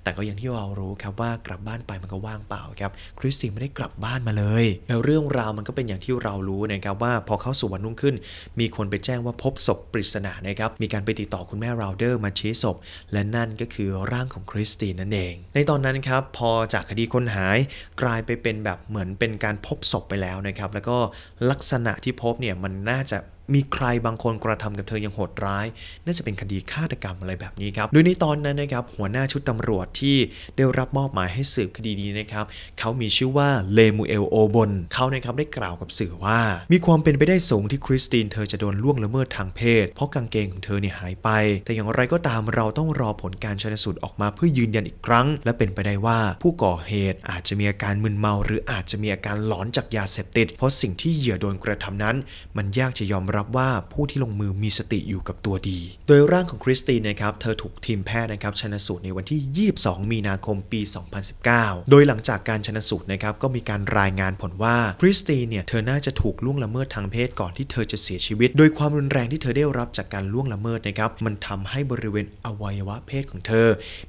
แต่ก็อย่างที่เรารู้ครับว่ากลับบ้านไปมันก็ว่างเปล่าครับ คริสตินไม่ได้กลับบ้านมาเลย แล้วเรื่องราวมันก็เป็นอย่างที่เรารู้นะครับว่าพอเขาสู่วันรุ่งขึ้น มีคนไปแจ้งว่าพบศพ ปริศนานะครับ มีการไปติดต่อคุณแม่ราวเดอร์มาชี้ศพ และนั่นก็คือร่างของคริสตินนั่นเอง ในตอนนั้นครับ พอจากคดีคนหาย กลายไปเป็นแบบเหมือนเป็นการพบศพไปแล้วนะครับ แล้วก็ลักษณะที่พบเนี่ยมันน่าจะมีใครบางคนกระทำกับเธอยังโหดร้าย น่าจะเป็นคดีฆาตกรรมอะไรแบบนี้ครับโดยในตอนนั้นนะครับ หัวหน้าชุดตำรวจที่ได้รับมอบหมายให้สืบคดีนี้นะครับ เขามีชื่อว่าเลมูเอลโอบนเขานะครับได้กล่าวกับสื่อว่า มีความเป็นไปได้สูงที่คริสตินเธอจะโดนล่วงละเมิดทางเพศ เพราะกางเกงของเธอเนี่ยหายไป แต่อย่างไรก็ตามเราต้องรอผลการชันสูตรออกมาเพื่อยืนยันอีกครั้ง และเป็นไปได้ว่าผู้ก่อเหตุ อาจจะมีอาการมึนเมาหรืออาจจะมีอาการหลอนจากยาเสพติดเพราะสิ่งที่เหยื่อโดนกระทำนั้น มันยากจะยอมรับว่าผู้ที่ลงมือมีสติอยู่กับตัวดี โดยร่างของคริสตินนะครับเธอถูกทีมแพทย์นะครับชนะสูตรในวันที่ 22 มีนาคมปี 2019 โดยหลังจากการชนะสูตรนะครับก็มีการรายงานผลว่าคริสตินเนี่ยเธอน่าจะถูกล่วงละเมิดทางเพศ ก่อนที่เธอจะเสียชีวิตโดยความรุนแรงที่เธอได้รับจากการล่วงละเมิดนะครับมันทำให้บริเวณอวัยวะเพศของเธอ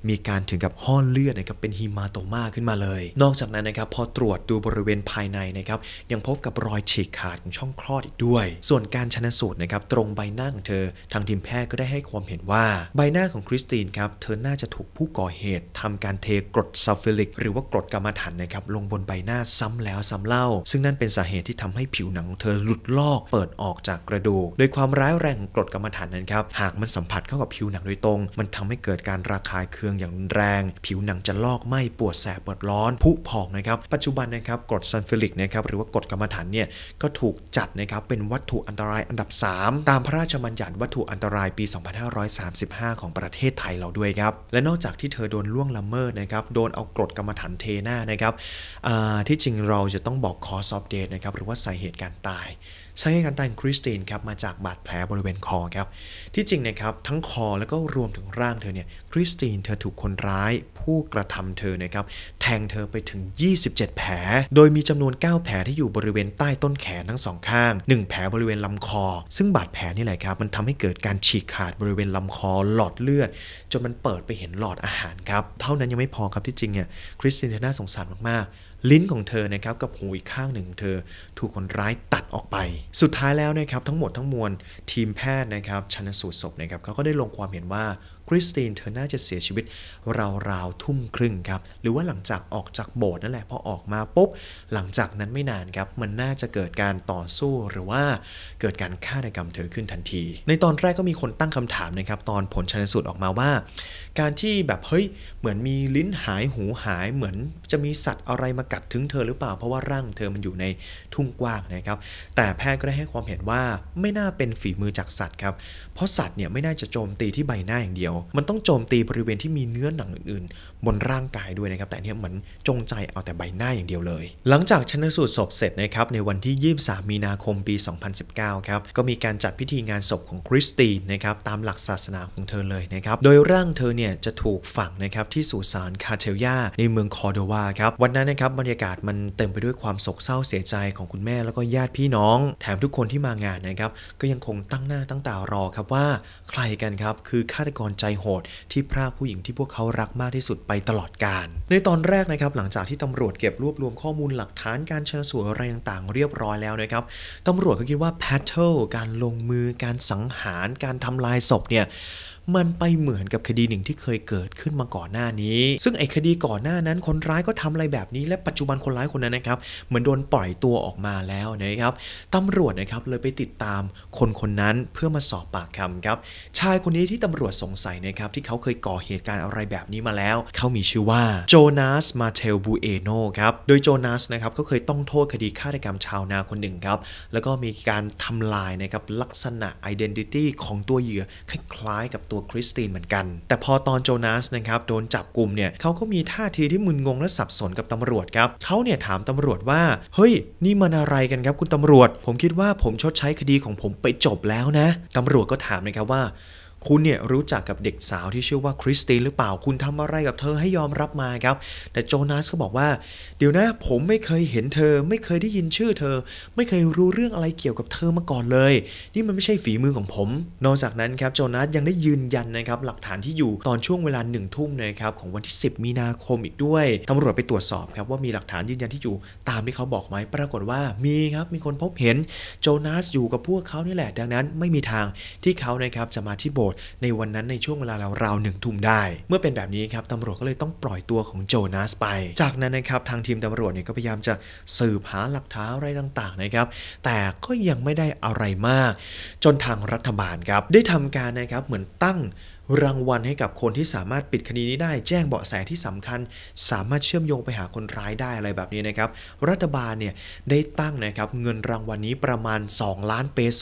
มีการถึงกับห้อนเลือดนะครับเป็นฮีมาโตมาขึ้นมาเลย นอกจากนั้นนะครับพอตรวจดูบริเวณภายในนะครับยังพบกับรอยฉีกขาดของช่องคลอดอีกด้วย ส่วนการชนสูตรนะครับตรงใบหน้าของเธอ ทางทีมแพทย์ก็ได้ให้ความเห็นว่าใบหน้าของคริสตินครับ เธอน่าจะถูกผู้ก่อเหตุ ทำการเทกรดซัลฟิลิก หรือว่ากรดกรรมถันนะครับลงบนใบหน้าซ้ำแล้วซ้าเล่า ซึ่งนั่นเป็นสาเหตุที่ทำให้ผิวหนังของเธอหลุดลอกเปิดออกจากกระดูกโดยความร้ายแรงของกรดกรรมถันนั้นครับหากมันสัมผัสเข้ากับผิวหนังโดยตรง มันทำให้เกิดการระคายเคืองอย่างแรง ผิวหนังจะลอกไหมปวดแสบปวดร้อนผุพองนะครับปัจจุบันนะครับกรดซัลฟิลิกนะครับหรือว่ากรดกรรมถันเนี่ยก็ถูกจัดนะครับเป็นวัตถุอันตรายอันดับ 3 ตามพระราชบัญญัติวัตถุอันตรายปี 2535 ของประเทศไทยเราด้วยครับ และนอกจากที่เธอโดนล่วงละเมิดนะครับ โดนเอากรดกรรมฐานเทหน้านะครับที่จริงเราจะต้องบอกคอสอบเดตนะครับ หรือว่าสาเหตุการตายสาเหตุการตายของคริสตินครับมาจากบาดแผลบริเวณคอครับที่จริงนะครับ ทั้งคอแล้วก็รวมถึงร่างเธอเนี่ยคริสตินเธอถูกคนร้ายผู้กระทำเธอนะครับแทงเธอไปถึง 27 แผล โดยมีจำนวน 9 แผลที่อยู่บริเวณใต้ต้นแขนทั้งสองข้าง 1 แผลบริเวณลำคอ ซึ่งบาดแผลนี่แหละครับ มันทำให้เกิดการฉีกขาดบริเวณลำคอหลอดเลือดจนมันเปิดไปเห็นหลอดอาหารครับ เท่านั้นยังไม่พอครับที่จริงเนี่ยคริสตินเธอน่าสงสารมากๆลิ้นของเธอนะครับกับหูอีกข้างหนึ่งเธอ ถูกคนร้ายตัดออกไป สุดท้ายแล้วนะครับ ทั้งหมดทั้งมวล ทีมแพทย์นะครับชันสูตรศพนะครับเขาก็ได้ลงความเห็นว่าคริสตินเธอน่าจะเสียชีวิตราวๆทุ่มครึ่งครับหรือว่าหลังจากออกจากโบสถ์นั่นแหละ พอออกมาปุ๊บหลังจากนั้นไม่นานครับมันน่าจะเกิดการต่อสู้หรือว่าเกิดการฆาตกรรมเธอขึ้นทันที ในตอนแรกก็มีคนตั้งคำถามนะครับตอนผลชันสูตรออกมาว่า การที่แบบเฮ้ยเหมือนมีลิ้นหายหูหายเหมือนจะมีสัตว์อะไรมากัดถึงเธอหรือเปล่าเพราะว่าร่างเธอมันอยู่ในทุ่งกว้างนะครับแต่แพทย์ก็ได้ให้ความเห็นว่าไม่น่าเป็นฝีมือจากสัตว์ครับเพราะสัตว์เนี่ยไม่น่าจะโจมตีที่ใบหน้าอย่างเดียวมันต้องโจมตีบริเวณที่มีเนื้อหนังอื่นๆ บนร่างกายด้วยนะครับ แต่เนี่ยเหมือนจงใจเอาแต่ใบหน้าอย่างเดียวเลย หลังจากชนนสูตรศพเสร็จนะครับในวันที่ 23 มีนาคมปี 2019ครับก็มีการจัดพิธีงานศพของคริสตีนนะครับตามหลักศาสนาของเธอเลยนะครับ โดยร่างเธอเนี่ยจะถูกฝังนะครับที่สุสานคาเทลยาในเมืองคอร์โดวาครับ วันนั้นนะครับบรรยากาศมันเต็มไปด้วยความโศกเศร้าเสียใจของคุณแม่แล้วก็ญาติพี่น้อง แถมทุกคนที่มางานนะครับก็ยังคงตั้งหน้าตั้งตารอครับว่า ใครกันครับคือฆาตกรใจใจโหดที่พรากผู้หญิงที่พวกเขารักมากที่สุดไปตลอดกาลในตอนแรกนะครับหลังจากที่ตำรวจเก็บรวบรวมข้อมูลหลักฐานการชันสูตรอะไรต่างๆเรียบร้อยแล้วนะครับตำรวจก็คิดว่าแพทเทิลการลงมือการสังหารการทำลายศพเนี่ยมันไปเหมือนกับคดีหนึ่งที่เคยเกิดขึ้นมาก่อนหน้านี้ ซึ่งไอ้คดีก่อนหน้านั้นคนร้ายก็ทำอะไรแบบนี้ และปัจจุบันคนร้ายคนนั้นนะครับ เหมือนโดนปล่อยตัวออกมาแล้วนะครับตำรวจนะครับเลยไปติดตามคนคนนั้นเพื่อมาสอบปากคำครับ ชายคนนี้ที่ตำรวจสงสัยนะครับที่เขาเคยก่อเหตุการณ์อะไรแบบนี้มาแล้ว เขามีชื่อว่าโจนาสมาเทลบูเอโนครับ โดยโจนาสนะครับเขาเคยต้องโทษคดีฆาตกรรมชาวนาคนหนึ่งครับ แล้วก็มีการทำลายนะครับลักษณะเดนติตี้ของตัวเหยื่อคล้ายๆกับตัวัวคริสตินเหมือนกัน แต่พอตอนโจนาสนะครับโดนจับกลุ่มเนี่ยเขาก็มีท่าทีที่มึนงงและสับสนกับตำรวจครับ เขาเนี่ยถามตำรวจว่า เฮ้ย นี่มันอะไรกันครับคุณตำรวจ ผมคิดว่าผมชดใช้คดีของผมไปจบแล้วนะ ตำรวจก็ถามนะครับว่าคุณเนี่ยรู้จักกับเด็กสาวที่ชื่อว่าคริสตินหรือเปล่าคุณทำอะไรกับเธอให้ยอมรับมาครับ แต่โจนาสก็บอกว่าเดี๋ยวนะผมไม่เคยเห็นเธอไม่เคยได้ยินชื่อเธอ ไม่เคยรู้เรื่องอะไรเกี่ยวกับเธอมาก่อนเลย นี่มันไม่ใช่ฝีมือของผม นอกจากนั้นครับโจนาสยังได้ยืนยันนะครับหลักฐานที่อยู่ตอนช่วงเวลาหนึ่งทุ่มนะครับของวันที่ 10 มีนาคมอีกด้วยตำรวจไปตรวจสอบครับว่ามีหลักฐานยืนยันที่อยู่ตามที่เขาบอกไหมปรากฏว่ามีครับมีคนพบเห็นโจนาสอยู่กับพวกเขานี่แหละดังนั้นไม่มีทางที่เขานะครับจะมาที่โบสถในวันนั้นในช่วงเวลาเราวๆหนึ่งทุ่มได้ เมื่อเป็นแบบนี้ครับ ตำรวจก็เลยต้องปล่อยตัวของโจนาสไป จากนั้นนะครับทางทีมตำรวจเนี่ยก็พยายามจะสืบหาหลักฐานอะไรต่างๆนะครับแต่ก็ยังไม่ได้อะไรมาก จนทางรัฐบาลครับ ได้ทำการนะครับเหมือนตั้งรางวัลให้กับคนที่สามารถปิดคดีนี้ได้แจ้งเบาะแสที่สำคัญ สามารถเชื่อมโยงไปหาคนร้ายได้อะไรแบบนี้นะครับ รัฐบาลเนี่ยได้ตั้งนะครับ เงินรางวัลนนี้ประมาณ 2 ล้านเปโซ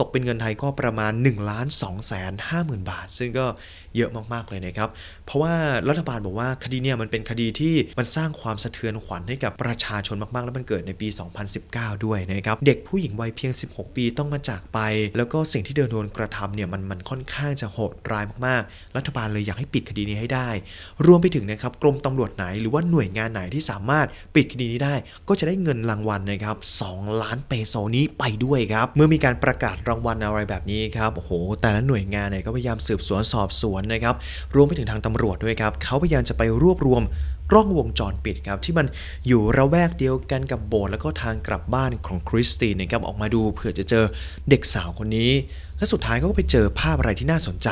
ตกเป็นเงินไทยก็ประมาณ1ล้าน2หมื่นบาท ซึ่งก็เยอะมาก ๆ เลยนะครับ เพราะว่ารัฐบาลบอกว่าคดีเนี่ย มันเป็นคดีที่มันสร้างความสะเทือนขวัญให้กับประชาชนมาก ๆ แล้วมันเกิดในปี 2019 ด้วยนะครับ เด็กผู้หญิงวัยเพียง 16 ปีต้องมาจากไป แล้วก็สิ่งที่เดินโดนกระทำเนี่ย มันมันค่อนข้างจะโหดร้ายมากๆรัฐบาลเลยอยากให้ปิดคดีนี้ให้ได้ รวมไปถึงนะครับกรมตำรวจไหนหรือว่าหน่วยงานไหนที่สามารถปิดคดีนี้ได้ ก็จะได้เงินรางวัลนะครับ2ล้านเปโซนี้ไปด้วยครับเมื่อมีการประกาศรางวัลอะไรแบบนี้ครับโอ้โหแต่ละหน่วยงานเนี่ยก็พยายามสืบสวนสอบสวนนะครับรวมไปถึงทางตำรวจด้วยครับเขาพยายามจะไปรวบรวมกล้องวงจรปิดครับ ที่มันอยู่ระแวกเดียวกันกับโบสถ์แล้วก็ทางกลับบ้านของคริสตินนะครับออกมาดูเผื่อจะเจอเด็กสาวคนนี้ และสุดท้ายเขาก็ไปเจอภาพอะไรที่น่าสนใจ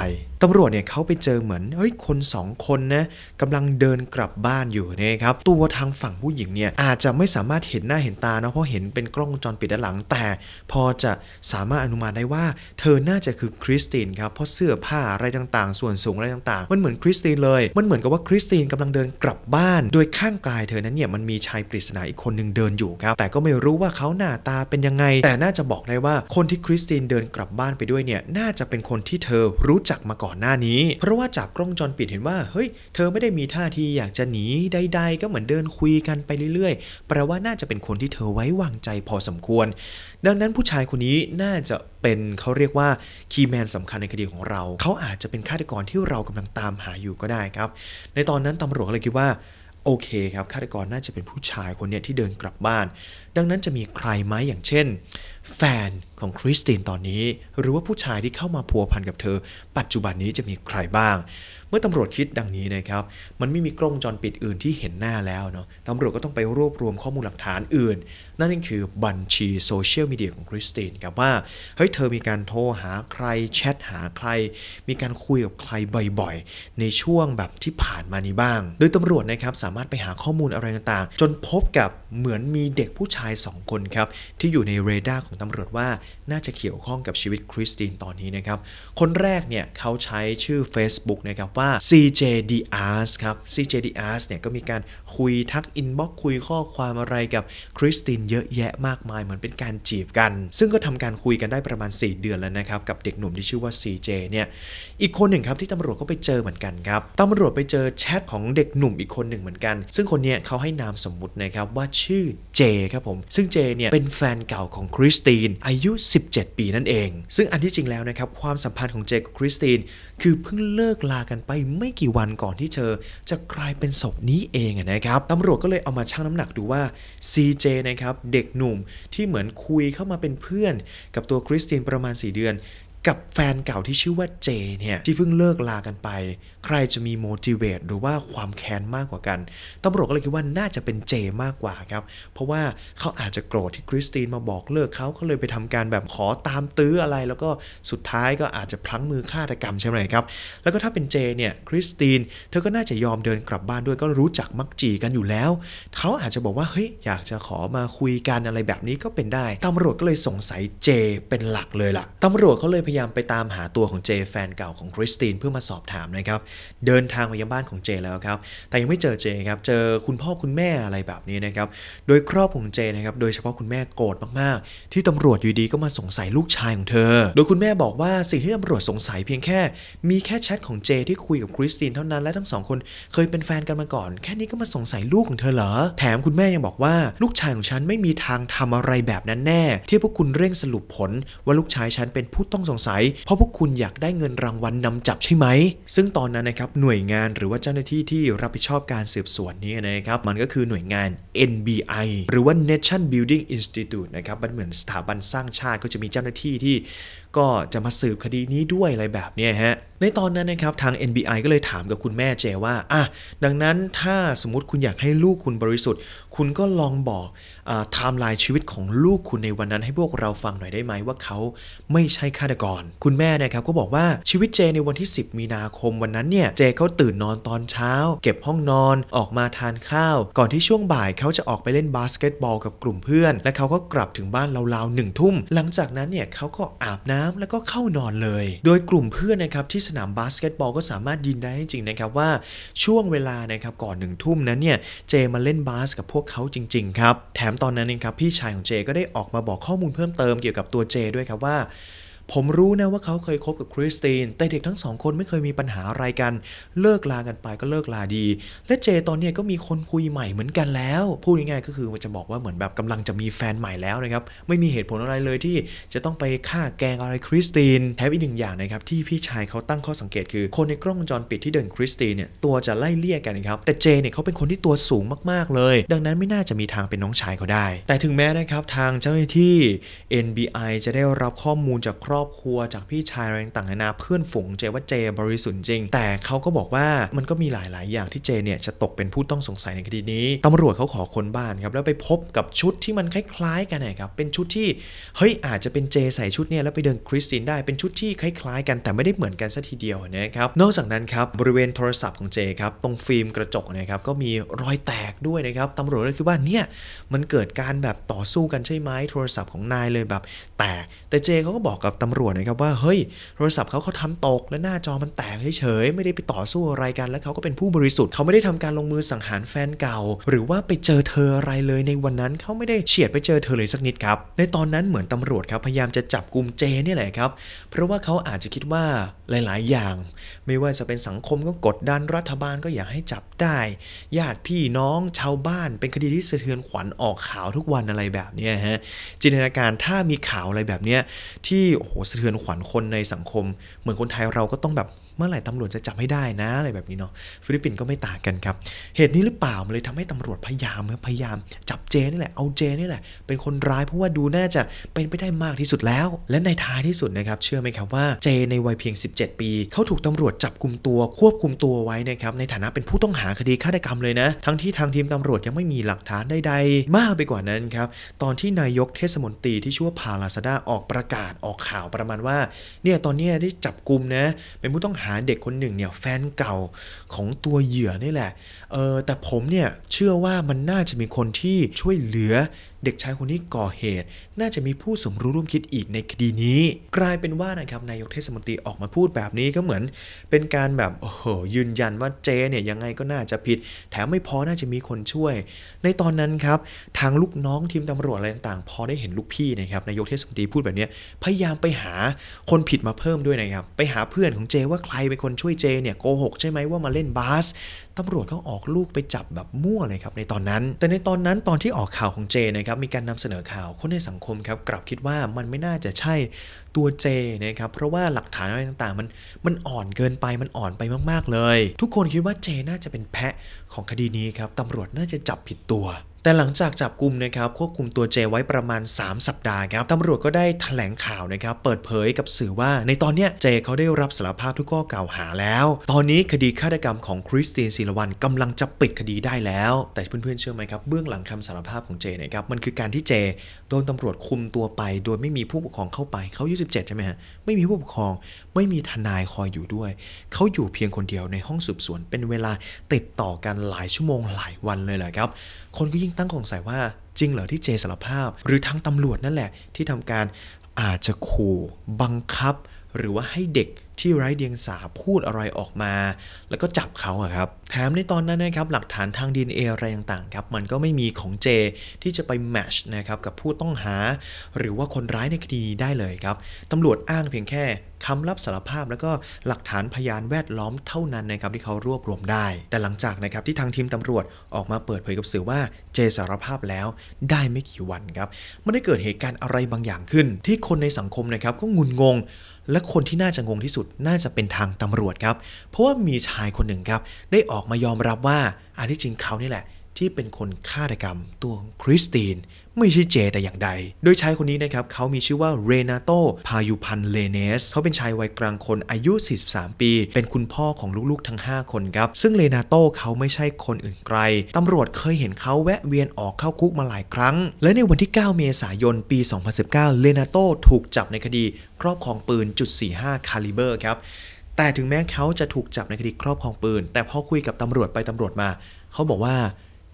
ตำรวจเนี่ยเขาไปเจอเหมือนเฮ้ยคนสองคนนะกำลังเดินกลับบ้านอยู่นะครับตัวทางฝั่งผู้หญิงเนี่ยอาจจะไม่สามารถเห็นหน้าเห็นตาเนาะเพราะเห็นเป็นกล้องวงจรปิดด้านหลังแต่พอจะสามารถอนุมานได้ว่าเธอน่าจะคือคริสตินครับเพราะเสื้อผ้าอะไรต่างๆ ส่วนสูงอะไรต่างๆ มันเหมือนคริสตินเลยมันเหมือนกับว่าคริสตินกำลังเดินกลับบ้านโดยข้างกายเธอนั้นเนี่ยมันมีชายปริศนาอีกคนหนึ่งเดินอยู่ครับแต่ก็ไม่รู้ว่าเขาหน้าตาเป็นยังไง แต่น่าจะบอกได้ว่าคนที่คริสตินเดินกลับบ้านไปด้วยเนี่ยน่าจะเป็นคนที่เธอรู้จักมาก่อนอนหน้านี้เพราะว่าจากกล้องจรปิดเห็นว่า เฮ้ย เธอไม่ได้มีท่าทีอยากจะหนีใดๆ ก็เหมือนเดินคุยกันไปเรื่อยๆ แปลว่าน่าจะเป็นคนที่เธอไว้วางใจพอสมควร ดังนั้นผู้ชายคนนี้น่าจะเป็นเขาเรียกว่า คีย์แมนสำคัญในคดีของเรา เขาอาจจะเป็นฆาตกรที่เรากำลังตามหาอยู่ก็ได้ครับ ในตอนนั้นตำรวจเลยคิดว่าโอเคครับ ฆาตกรน่าจะเป็นผู้ชายคนเนี้ยที่เดินกลับบ้าน ดังนั้นจะมีใครไหมอย่างเช่นแฟนของคริสตินตอนนี้ หรือว่าผู้ชายที่เข้ามาพัวพันกับเธอ ปัจจุบันนี้จะมีใครบ้างมื่อตำรวจคิดดังนี้นะครับ มันไม่มีกล้องจรปิดอื่นที่เห็นหน้าแล้วเนาะ ตำรวจก็ต้องไปรวบรวมข้อมูลหลักฐานอื่น นั่นก็คือบัญชีโซเชียลมีเดียของคริสตินครับว่า เฮ้ย เธอมีการโทรหาใครแชทหาใคร มีการคุยกับใครบ่อยๆ ในช่วงแบบที่ผ่านมานี้บ้าง โดยตำรวจนะครับสามารถไปหาข้อมูลอะไรต่างๆ จนพบกับเหมือนมีเด็กผู้ชาย 2 คนครับที่อยู่ในเรดาร์ของตำรวจว่า น่าจะเกี่ยวข้องกับชีวิตคริสตินตอนนี้นะครับ คนแรกเนี่ยเขาใช้ชื่อ Facebook นะครับว่าา CJ d r s ครับ CJ d r s เนี่ยก็มีการคุยทัก อินบ็อกคุยข้อความอะไรกับคริสตินเยอะแยะมากมายเหมือนเป็นการจีบกันซึ่งก็ทำการคุยกันได้ประมาณ 4 เดือนแล้วนะครับ กับเด็กหนุ่มที่ชื่อว่า CJ เนี่ย อีกคนหนึ่งครับที่ตำรวจก็ไปเจอเหมือนกันครับตำรวจไปเจอแชทของเด็กหนุ่มอีกคนหนึ่งเหมือนกัน ซึ่งคนเนี้เขาให้นามสมมุตินะครับว่าชื่อเจครับผมซึ่งเจเนี่ยเป็นแฟนเก่าของคริสตินอายุ 17 ปีนั่นเอง ซึ่งอันที่จริงแล้วนะครับความสัมพันธ์ของเจกับคริสตินคือเพิ่งเลิกลากันไปไม่กี่วันก่อนที่เธอจะกลายเป็นศพนี้เองนะครับตำรวจก็เลยเอามาชั่งน้ำหนักดูว่า CJ นะครับ เด็กหนุ่มที่เหมือนคุยเข้ามาเป็นเพื่อนกับตัวคริสตินประมาณ 4 เดือนกับแฟนเก่าที่ชื่อว่าเจเนี่ยที่เพิ่งเลิกลากันไป ใครจะมี motivate หรือว่าความแค้นมากกว่ากัน ตำรวจก็เลยคิดว่าน่าจะเป็นเจมากกว่าครับเพราะว่าเขาอาจจะโกรธที่คริสตินมาบอกเลิกเขาเขาเลยไปทำการแบบขอตามตื้ออะไรแล้วก็สุดท้ายก็อาจจะพลั้งมือฆาตกรรมใช่ไหมครับ แล้วก็ถ้าเป็นเจเนี่ยคริสตินเธอก็น่าจะยอมเดินกลับบ้านด้วยก็รู้จักมักจีกันอยู่แล้ว เขาอาจจะบอกว่าเฮ้ยอยากจะขอมาคุยกันอะไรแบบนี้ก็เป็นได้ตำรวจก็เลยสงสัยเจ เป็นหลักเลยล่ะตำรวจเขาเลยพยยายามไปตามหาตัวของเจแฟนเก่าของคริสตินเพื่อมาสอบถามนะครับเดินทางไปยังบ้านของเจแล้วครับ แต่ยังไม่เจอเจครับเจอคุณพ่อคุณแม่อะไรแบบนี้นะครับ โดยครอบของเจนะครับโดยเฉพาะคุณแม่โกรธมากๆ ที่ตำรวจอยู่ดีก็มาสงสัยลูกชายของเธอ โดยคุณแม่บอกว่าสิ่งที่ตำรวจสงสัยเพียงแค่ มีแค่แชทของเจที่คุยกับคริสตินเท่านั้นและทั้งสองคนเคยเป็นแฟนกันมาก่อนแค่นี้ก็มาสงสัยลูกของเธอเหรอแถมคุณแม่ยังบอกว่า ลูกชายของฉันไม่มีทางทำอะไรแบบนั้นแน่ที่พวกคุณเร่งสรุปผลว่าลูกชายฉันเป็นผู้ต้องสงใสเพราะพวกคุณอยากได้เงินรางวัลนนำจับใช่ไหม ซึ่งตอนนั้นนะครับหน่วยงานหรือว่าเจ้าหน้าที่ที่รับผิดชอบการสืบสวนนี้นะครับ มันก็คือหน่วยงาน NBI หรือว่า Nation Building Institute นะครับ มันเหมือนสถาบันสร้างชาติก็จะมีเจ้าหน้าที่ที่ก็จะมาสืบคดีนี้ด้วยอะไรแบบนี้ฮะ ในตอนนั้นนะครับทาง NBI ก็เลยถามกับคุณแม่เจว่าอ่ะดังนั้นถ้าสมมติคุณอยากให้ลูกคุณบริสุทธิ์ คุณก็ลองบอกไทม์ไลน์ชีวิตของลูกคุณในวันนั้นให้พวกเราฟังหน่อยได้ไหม ว่าเขาไม่ใช่ฆาตกร คุณแม่นะครับก็บอกว่าชีวิตเจในวันที่ 10 มีนาคมวันนั้นเนี่ย เจเขาตื่นนอนตอนเช้า เก็บห้องนอนออกมาทานข้าว ก่อนที่ช่วงบ่ายเขาจะออกไปเล่นบาสเกตบอลกับกลุ่มเพื่อน และเขาก็กลับถึงบ้านราวๆหนึ่งทุ่ม หลังจากนั้นเนี่ยเขาก็อาบน้้ำแล้วก็เข้านอนเลย โดยกลุ่มเพื่อนนะครับที่สนามบาสเกตบอลก็สามารถยินได้จริงนะครับ ว่าช่วงเวลานะครับก่อนหนึ่งทุ่มนั้นเนี่ยเจมาเล่นบาสกับพวกเขาจริงๆครับ แถมตอนนั้นนะครับพี่ชายของเจก็ได้ออกมาบอกข้อมูลเพิ่มเติมเกี่ยวกับตัวเจด้วยครับว่าผมรู้นะว่าเขาเคยคบกับคริสตินแต่เด็กทั้งสองคนไม่เคยมีปัญหาอะไรกัน เลิกลากันไปก็เลิกลาดี และเจตอนนี้ก็มีคนคุยใหม่เหมือนกันแล้ว พูดง่ายๆก็คือจะบอกว่าเหมือนแบบกำลังจะมีแฟนใหม่แล้วนะครับไม่มีเหตุผลอะไรเลยที่จะต้องไปฆ่าแกงอะไรคริสตินแถมอีกหนึ่งอย่างนะครับที่พี่ชายเขาตั้งข้อสังเกตคือคนในกล้องวงจรปิดที่เดินคริสตินเนี่ยตัวจะไล่เลี่ยกันนะครับแต่เจเนี่ยเขาเป็นคนที่ตัวสูงมาก ๆเลย ดังนั้นไม่น่าจะมีทางเป็นน้องชายเขาได้ แต่ถึงแม้นะครับทางเจ้าหน้าที่ NBI จะได้รับข้อมูลจากครอบครัวจากพี่ชายอะไรต่างๆนานาเพื่อนฝูงเจว่าเจบริสุทธิ์จริง แต่เขาก็บอกว่ามันก็มีหลาย ๆ อย่างที่เจเนี่ยจะตกเป็นผู้ต้องสงสัยในคดีนี้ ตำรวจเขาขอคนบ้านครับแล้วไปพบกับชุดที่มันคล้ายๆกันนะครับเป็นชุดที่เฮ้ยอาจจะเป็นเจใส่ชุดเนี่ยแล้วไปเดินคริสตินได้เป็นชุดที่คล้ายๆกันแต่ไม่ได้เหมือนกันซะทีเดียวนะครับนอกจากนั้นครับบริเวณโทรศัพท์ของเจครับตรงฟิล์มกระจกนะครับก็มีรอยแตกด้วยนะครับตำรวจเลยคิดว่าเนี่ยมันเกิดการแบบต่อสู้กันใช่ไหมโทรศัพท์ของนายเลยแบบ แตกแต่เจเขาก็บอกกับตตำรวจนะครับว่า เฮ้ยโทรศัพท์เขาเขาทำตก และหน้าจอมันแตกเฉยๆไม่ได้ไปต่อสู้อะไร กันแล้วเขาก็เป็นผู้บริสุทธิ์เขาไม่ได้ทำการลงมือสังหารแฟนเก่า หรือว่าไปเจอเธออะไรเลยในวันนั้นเขาไม่ได้เฉียดไปเจอเธอเลยสักนิดครับ ในตอนนั้นเหมือนตำรวจครับพยายามจะจับกลุ่มเจเนี่ยแหละครับเพราะว่าเขาอาจจะคิดว่าหลายๆ อย่าง ไม่ว่าจะเป็นสังคมก็กดดัน รัฐบาลก็อยากให้จับได้ญาติพี่น้องชาวบ้านเป็นคดีที่สะเทือนขวัญออกข่าวทุกวันอะไรแบบนี้ฮะจินตนาการถ้ามีข่าวอะไรแบบนี้ที่โหหสะเทือนขวัญคนในสังคม เหมือนคนไทยเราก็ต้องแบบเมื่อไหร่ ตำรวจจะจับให้ได้นะอะไรแบบนี้เนาะฟิลิปปินส์ก็ไม่ต่างกันครับ เหตุนี้หรือเปล่ามันเลยทำให้ตำรวจพยายามครับพยายามจับเจนี่แหละ เอาเจนี่แหละเป็นคนร้ายเพราะว่าดูน่าจะเป็นไปได้มากที่สุดแล้ว และในท้ายที่สุดนะครับเชื่อไหมครับว่าเจในวัยเพียง 17 ปี เขาถูกตำรวจจับกลุ่มตัวควบคุมตัวไว้นะครับในฐานะเป็นผู้ต้องหาคดีฆาตกรรมเลยนะ ทั้งที่ทางทีมตำรวจยังไม่มีหลักฐานใดๆ มากไปกว่านั้นครับตอนที่นายกเทศมนตรีที่ชื่อว่าพาลาซาดาออกประกาศออกข่าวประมาณว่าเนี่ยตอนนี้ได้จับกลุ่มนะเป็นผู้ต้องหาหาเด็กคนหนึ่งเนี่ยแฟนเก่าของตัวเหยื่อนี่แหละ เออแต่ผมเนี่ยเชื่อว่ามันน่าจะมีคนที่ช่วยเหลือเด็กชายคนนี้ก่อเหตุ น่าจะมีผู้สมรู้ร่วมคิดอีกในคดีนี้ กลายเป็นว่านะครับ นายกเทศมนตรีออกมาพูดแบบนี้ก็เหมือนเป็นการแบบ โอ้โห ยืนยันว่าเจเนี่ยยังไงก็น่าจะผิด แถมไม่พอ น่าจะมีคนช่วย ในตอนนั้นครับทางลูกน้องทีมตำรวจอะไรต่างๆ พอได้เห็นลูกพี่นะครับ นายกเทศมนตรีพูดแบบนี้พยายามไปหาคนผิดมาเพิ่มด้วยนะครับ ไปหาเพื่อนของเจว่าใครเป็นคนช่วยเจเนี่ยโกหกใช่ไหมว่ามาเล่นบาสตำรวจเขาออกลูกไปจับแบบมั่วเลยครับในตอนนั้น แต่ในตอนนั้นตอนที่ออกข่าวของเจนะครับ มีการนำเสนอข่าวคนในสังคมครับกลับคิดว่ามันไม่น่าจะใช่ตัวเจนะครับ เพราะว่าหลักฐานอะไรต่างๆมันมันอ่อนเกินไป มันอ่อนไปมาก ๆเลย ทุกคนคิดว่าเจน่าจะเป็นแพะของคดีนี้ครับ ตำรวจน่าจะจับผิดตัวแต่หลังจากจับกลุ่มนะครับ ควบคุมตัวเจไว้ประมาณ 3 สัปดาห์ครับตำรวจก็ได้แถลงข่าวนะครับ เปิดเผยกับสื่อว่าในตอนเนี้ยเจเขาได้รับสารภาพทุกข้อกล่าวหาแล้ว ตอนนี้คดีฆาตกรรมของคริสตินศิลวันกำลังจะปิดคดีได้แล้ว แต่เพื่อนๆเชื่อไหมครับเบื้องหลังคำสารภาพของเจนะครับ มันคือการที่เจโดนตำรวจคุมตัวไป โดยไม่มีผู้ปกครองเข้าไปเขาิายุ17ใช่ไหมฮะ ไม่มีผู้ปกครอง ไม่มีทนายคอยอยู่ด้วย เขาอยู่เพียงคนเดียวในห้องสืบสวน เป็นเวลาติดต่อกันหลายชั่วโมงหลายวันเลยแหละครับคนก็ยิ่งตั้งข้อสงสัยว่าจริงเหรอที่เจสารภาพ หรือทั้งตำรวจนั่นแหละ ที่ทำการอาจจะขู่บังคับหรือว่าให้เด็กที่ไร้เดียงสาพูดอะไรออกมา แล้วก็จับเขาครับ แถมในตอนนั้นนะครับหลักฐานทาง DNA อะไรต่างๆครับมันก็ไม่มีของเจ ที่จะไปแมชนะครับกับผู้ต้องหา หรือว่าคนร้ายในคดีได้เลยครับตำรวจอ้างเพียงแค่คำรับสารภาพแล้วก็หลักฐานพยานแวดล้อมเท่านั้นนะครับที่เขารวบรวมได้ แต่หลังจากนะครับที่ทางทีมตำรวจออกมาเปิดเผยกับสื่อว่าเจสารภาพแล้วได้ไม่กี่วันครับมันได้เกิดเหตุการณ์อะไรบางอย่างขึ้น ที่คนในสังคมนะครับก็งุนงงและคนที่น่าจะงงที่สุดน่าจะเป็นทางตำรวจครับ เพราะว่ามีชายคนหนึ่งครับ ได้ออกมายอมรับว่าอันที่จริงเขานี่แหละที่เป็นคนฆาตกรรมตัวคริสตินไม่ใช่เจแต่อย่างใด โดยชายคนนี้นะครับ เขามีชื่อว่าเรนาโตพายุพันเลเนสเขาเป็นชายวัยกลางคนอายุ 43 ปี เป็นคุณพ่อของลูกๆทั้ง 5 คนครับ ซึ่งเรนาโตเขาไม่ใช่คนอื่นไกลตำรวจเคยเห็นเขาแวะเวียนออกเข้าคุกมาหลายครั้ง และในวันที่ 9 เมษายนปี 2019 เรนาโตถูกจับในคดีครอบครองปืน .45 คาลิเบอร์ครับ แต่ถึงแม้เขาจะถูกจับในคดีครอบครองปืนแต่พอคุยกับตำรวจไปตำรวจมา เขาบอกว่า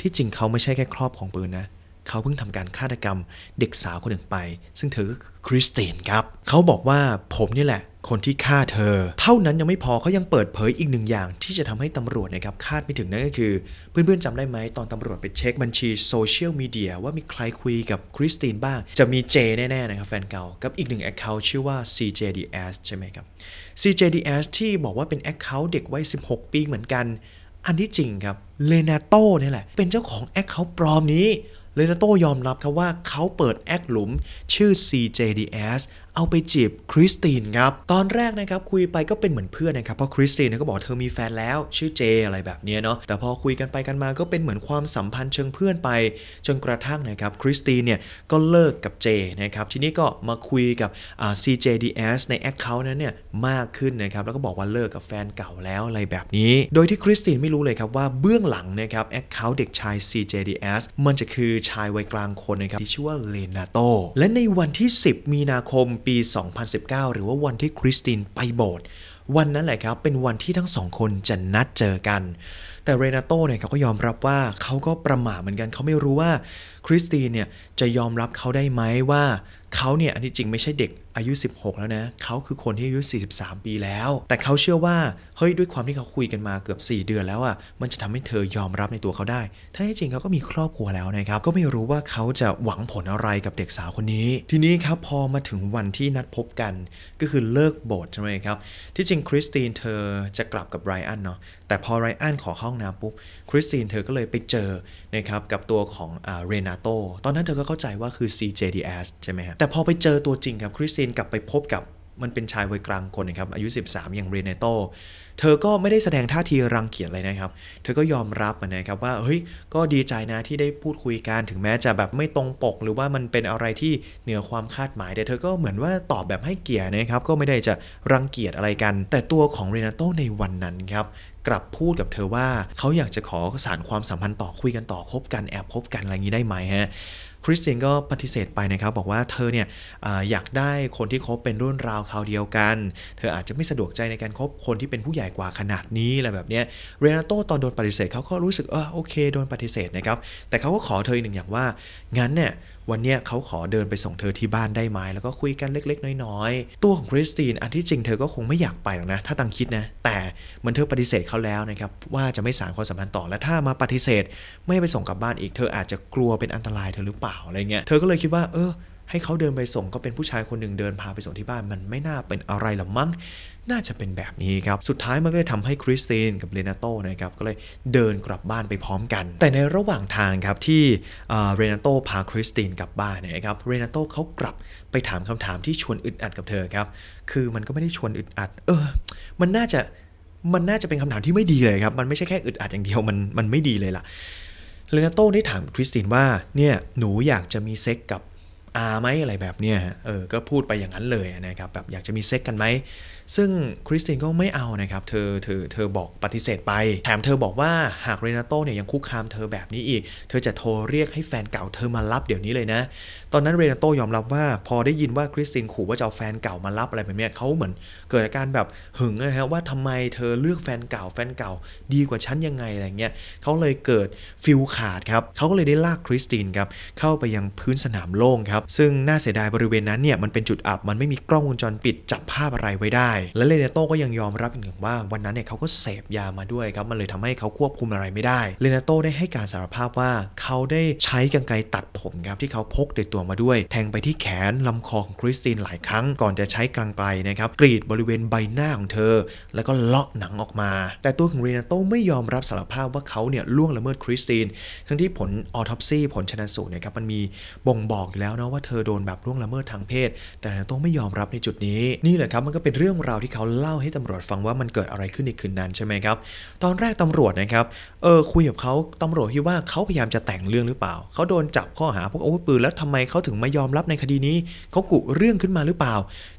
ที่จริงเขาไม่ใช่แค่ครอบของปืนนะ เขาเพิ่งทำการฆาตกรรมเด็กสาวคนหนึ่งไป ซึ่งเธอคือคริสตินครับ เขาบอกว่าผมนี่แหละคนที่ฆ่าเธอ เท่านั้นยังไม่พอเขายังเปิดเผยอีกหนึ่งอย่างที่จะทำให้ตำรวจนะครับ คาดไม่ถึงนั่นก็คือ เพื่อนๆจำได้ไหมตอนตำรวจไปเช็คบัญชีโซเชียลมีเดียว่ามีใครคุยกับคริสตินบ้าง จะมีเจแน่ๆนะครับแฟนเก่ากับอีกหนึ่งแอคเคาท์ชื่อว่า CJDS ใช่ไหมครับ CJDS ที่บอกว่าเป็นแอคเคาท์เด็กวัย16 ปีเหมือนกันอันที่จริงครับเลนาโต้นี่แหละ เป็นเจ้าของแอคเคาท์ปลอมนี้เลนาโต้ยอมรับครับว่าเขาเปิดแอคหลุมชื่อ CJDS เอาไปจีบคริสตินครับตอนแรกนะครับคุยไปก็เป็นเหมือนเพื่อนนะครับเพราะคริสตินก็บอกเธอมีแฟนแล้วชื่อเจอะไรแบบนี้เนาะแต่พอคุยกันไปกันมาก็เป็นเหมือนความสัมพันธ์เชิงเพื่อนไปจนกระทั่งนะครับคริสตินเนี่ยก็เลิกกับเจนะครับทีนี้ก็มาคุยกับ CJDS ในแอคเคาท์นั้นเนี่ยมากขึ้นนะครับแล้วก็บอกว่าเลิกกับแฟนเก่าแล้วอะไรแบบนี้ โดยที่คริสตินไม่รู้เลยครับว่าเบื้องหลังนะครับแอคเคาท์เด็กชาย CJDS มันจะคือชายวัยกลางคนนะครับที่ชื่อว่าเลนาโตและในวันที่ 10 มีนาคมปีี2019 หรือว่าวันที่คริสตินไปโบสถ์วันนั้นแหละครับ เป็นวันที่ทั้งสองคนจะนัดเจอกัน แต่เรนาโตเนี่ยเขาก็ยอมรับว่า เขาก็ประหม่าเหมือนกัน เขาไม่รู้ว่าคริสตินเนี่ย จะยอมรับเขาได้ไหมว่า เขาเนี่ยอันที่จริงไม่ใช่เด็กอายุ 16 แล้วนะ เขาคือคนที่อายุ 43 ปีแล้ว แต่เขาเชื่อว่า เฮ้ย ด้วยความที่เขาคุยกันมาเกือบ 4 เดือนแล้วอะ่ะ มันจะทำให้เธอยอมรับในตัวเขาได้ถ้าให้จริงเขาก็มีครอบครัวแล้วนะครับ ก็ไม่รู้ว่าเขาจะหวังผลอะไรกับเด็กสาวคนนี้ ทีนี้ครับพอมาถึงวันที่นัดพบกัน ก็คือเลิกโบสถ์ใช่ไหมครับ ที่จริงคริสตินเธอจะกลับกับไรอันเนาะ แต่พอไรอันขอห้องน้ำปุ๊บ คริสตินเธอก็เลยไปเจอ นะครับ กับตัวของเรนาโตตอนนั้นเธอก็เข้าใจว่าคือ CJDS ใช่ไหมฮะแต่พอไปเจอตัวจริงครับคริสซีนกลับไปพบกับมันเป็นชายวัยกลางคนนะครับอายุ 13อย่างเรเนโตเธอก็ไม่ได้แสดงท่าทีรังเกียจเลยนะครับเธอก็ยอมรับนะครับว่าเฮ้ยก็ดีใจนะที่ได้พูดคุยกันถึงแม้จะแบบไม่ตรงปกหรือว่ามันเป็นอะไรที่เหนือความคาดหมายแต่เธอก็เหมือนว่าตอบแบบให้เกียรตินะครับก็ไม่ได้จะรังเกียจอะไรกัน แต่ตัวของเรเนโตในวันนั้นครับกลับพูดกับเธอว่าเขาอยากจะขอสารความสัมพันธ์ต่อคุยกันต่อคบกันแอบคบกันอะไรงนี้ได้ไหมฮะคริสตินก็ปฏิเสธไปนะครับบอกว่าเธอเนี่ยออยากได้คนที่คบเป็นรุ่นราวคราวเดียวกัน เธออาจจะไม่สะดวกใจในการครบคนที่เป็นผู้ใหญ่กว่าขนาดนี้อะไรแบบนี้เรนาโตตอนโดนปฏิเสธเขาก็รู้สึกเออโอเคโดนปฏิเสธนะครับแต่เขาก็ขอเธออีกหนึ่งอย่างว่างั้นเนี่ยวันเนี้ยเขาขอเดินไปส่งเธอที่บ้านได้ไหมแล้วก็คุยกันเล็กๆ น้อยๆ ตัวของคริสตินอันที่จริงเธอก็คงไม่อยากไปหรอกนะถ้าตังคิดนะ แต่เมือนเธอปฏิเสธเขาแล้วนะครับ ว่าจะไม่สารความสัมพันธ์ต่อ และถ้ามาปฏิเสธไม่ไปส่งกลับบ้านอีกเธออาจจะกลัวเป็นอันตรายเธอหรือเปล่าอะไรเงี้ยเธอก็เลยคิดว่าเออให้เขาเดินไปส่งก็เป็นผู้ชายคนหนึ่งเดินพาไปส่งที่บ้านมันไม่น่าเป็นอะไรหรอมั้งน่าจะเป็นแบบนี้ครับ สุดท้ายมันก็เลยทำให้คริสตินกับเรนาโตนะครับก็เลยเดินกลับบ้านไปพร้อมกัน แต่ในระหว่างทางครับที่เรนาโตพาคริสตินกลับบ้านนะครับ เรนาโตเขากลับไปถามคำถามที่ชวนอึดอัดกับเธอครับ คือมันก็ไม่ได้ชวนอึดอัด เออ มันน่าจะ มันน่าจะเป็นคำถามที่ไม่ดีเลยครับ มันไม่ใช่แค่อึดอัดอย่างเดียว มัน มันไม่ดีเลยล่ะ เรนาโตได้ถามคริสตินว่า เนี่ย หนูอยากจะมีเซ็กกับอาไหมอะไรแบบเนี้ยเออ ก็พูดไปอย่างนั้นเลยนะครับ แบบอยากจะมีเซ็กกันไหมซึ่งคริสตินก็ไม่เอานะครับ เธอเธอเธอบอกปฏิเสธไป แถมเธอบอกว่าหากเรนาโตเนี่ยยังคุกคามเธอแบบนี้อีก เธอจะโทรเรียกให้แฟนเก่าเธอมารับเดี๋ยวนี้เลยนะ ตอนนั้นเรนาโตยอมรับว่า พอได้ยินว่าคริสตินขู่ว่าจะเอาแฟนเก่ามารับอะไรแบบนี้เขาเหมือนเกิดอาการแบบหึงนะฮะว่าทำไมเธอเลือกแฟนเก่า แฟนเก่าดีกว่าฉันยังไงอะไรเงี้ยเขาเลยเกิดฟิลขาดครับเขาก็เลยได้ลากคริสตินครับเข้าไปยังพื้นสนามโล่งครับ ซึ่งน่าเสียดายบริเวณนั้นเนี่ยมันเป็นจุดอับ มันไม่มีกล้องวงจรปิดจับภาพอะไรไว้ได้และเลเนโต้ก็ยังยอมรับอีกหนึ่งว่าวันนั้นเนี่ยเขาก็เสพยามาด้วยครับ มันเลยทำให้เขาควบคุมอะไรไม่ได้เลเนโต้ได้ให้การสารภาพว่า เขาได้ใช้กรรไกรตัดผมครับ ที่เขาพกติดตัวมาด้วย แทงไปที่แขนลำคอของคริสตินหลายครั้งก่อนจะใช้กรรไกรนะครับ กรีดบริเวณใบหน้าของเธอ แล้วก็เลาะหนังออกมา แต่ตัวของเรนาโต้ไม่ยอมรับสารภาพว่าเขาเนี่ยล่วงละเมิดคริสตินทั้งที่ผลออทอปซีผลชนะสูตรนะครับมันมีบ่งบอกอยู่แล้วนะว่าเธอโดนแบบล่วงละเมิดทางเพศ แต่เรนาโต้ไม่ยอมรับในจุดนี้นี่แหละครับมันก็เป็นเรื่องรื่องราวที่เขาเล่าให้ตำรวจฟังว่ามันเกิดอะไรขึ้นในคืนนั้นใช่ไหมครับ ตอนแรกตำรวจนะครับ เออคุยกับเขาตำรวจที่ว่าเขาพยายามจะแต่งเรื่องหรือเปล่าเขาโดนจับข้อหาพวกอาวุธปืนแล้วทำไมเขาถึงไม่ยอมรับในคดีนี้ เขากุเรื่องขึ้นมาหรือเปล่า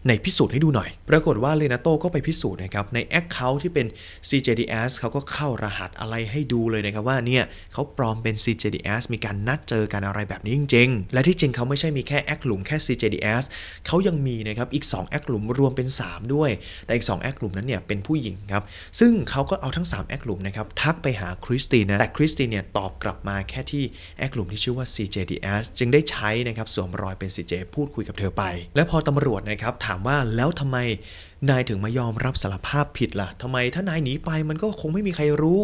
ในพิสูจน์ให้ดูหน่อย ปรากฏว่าเลนาโต้ก็ไปพิสูจน์นะครับในแอคเคาท์ที่เป็น CJDS เขาก็เข้ารหัสอะไรให้ดูเลยนะครับว่าเนี่ยเขาปลอมเป็น CJDS มีการนัดเจอกันอะไรแบบนี้จริงๆและที่จริงเขาไม่ใช่มีแค่แอคหลุมแค่ CJDS เขายังมีนะครับอีก2แอคหลุมรวมเป็น3 ด้วยแต่อีก 2 แอคกลุ่มนั้นเนี่ยเป็นผู้หญิงครับ ซึ่งเขาก็เอาทั้ง 3 แอคกลุ่มนะครับ ทักไปหาคริสตินะแต่คริสตินเนี่ยตอบกลับมาแค่ที่แอคกลุ่มที่ชื่อว่า CJDS จึงได้ใช้นะครับ สวมรอยเป็น CJ พูดคุยกับเธอไป และพอตำรวจนะครับ ถามว่าแล้วทำไมนายถึงมายอมรับสารภาพผิดละ่ะทำไมถ้านายหนีไปมันก็คงไม่มีใครรู้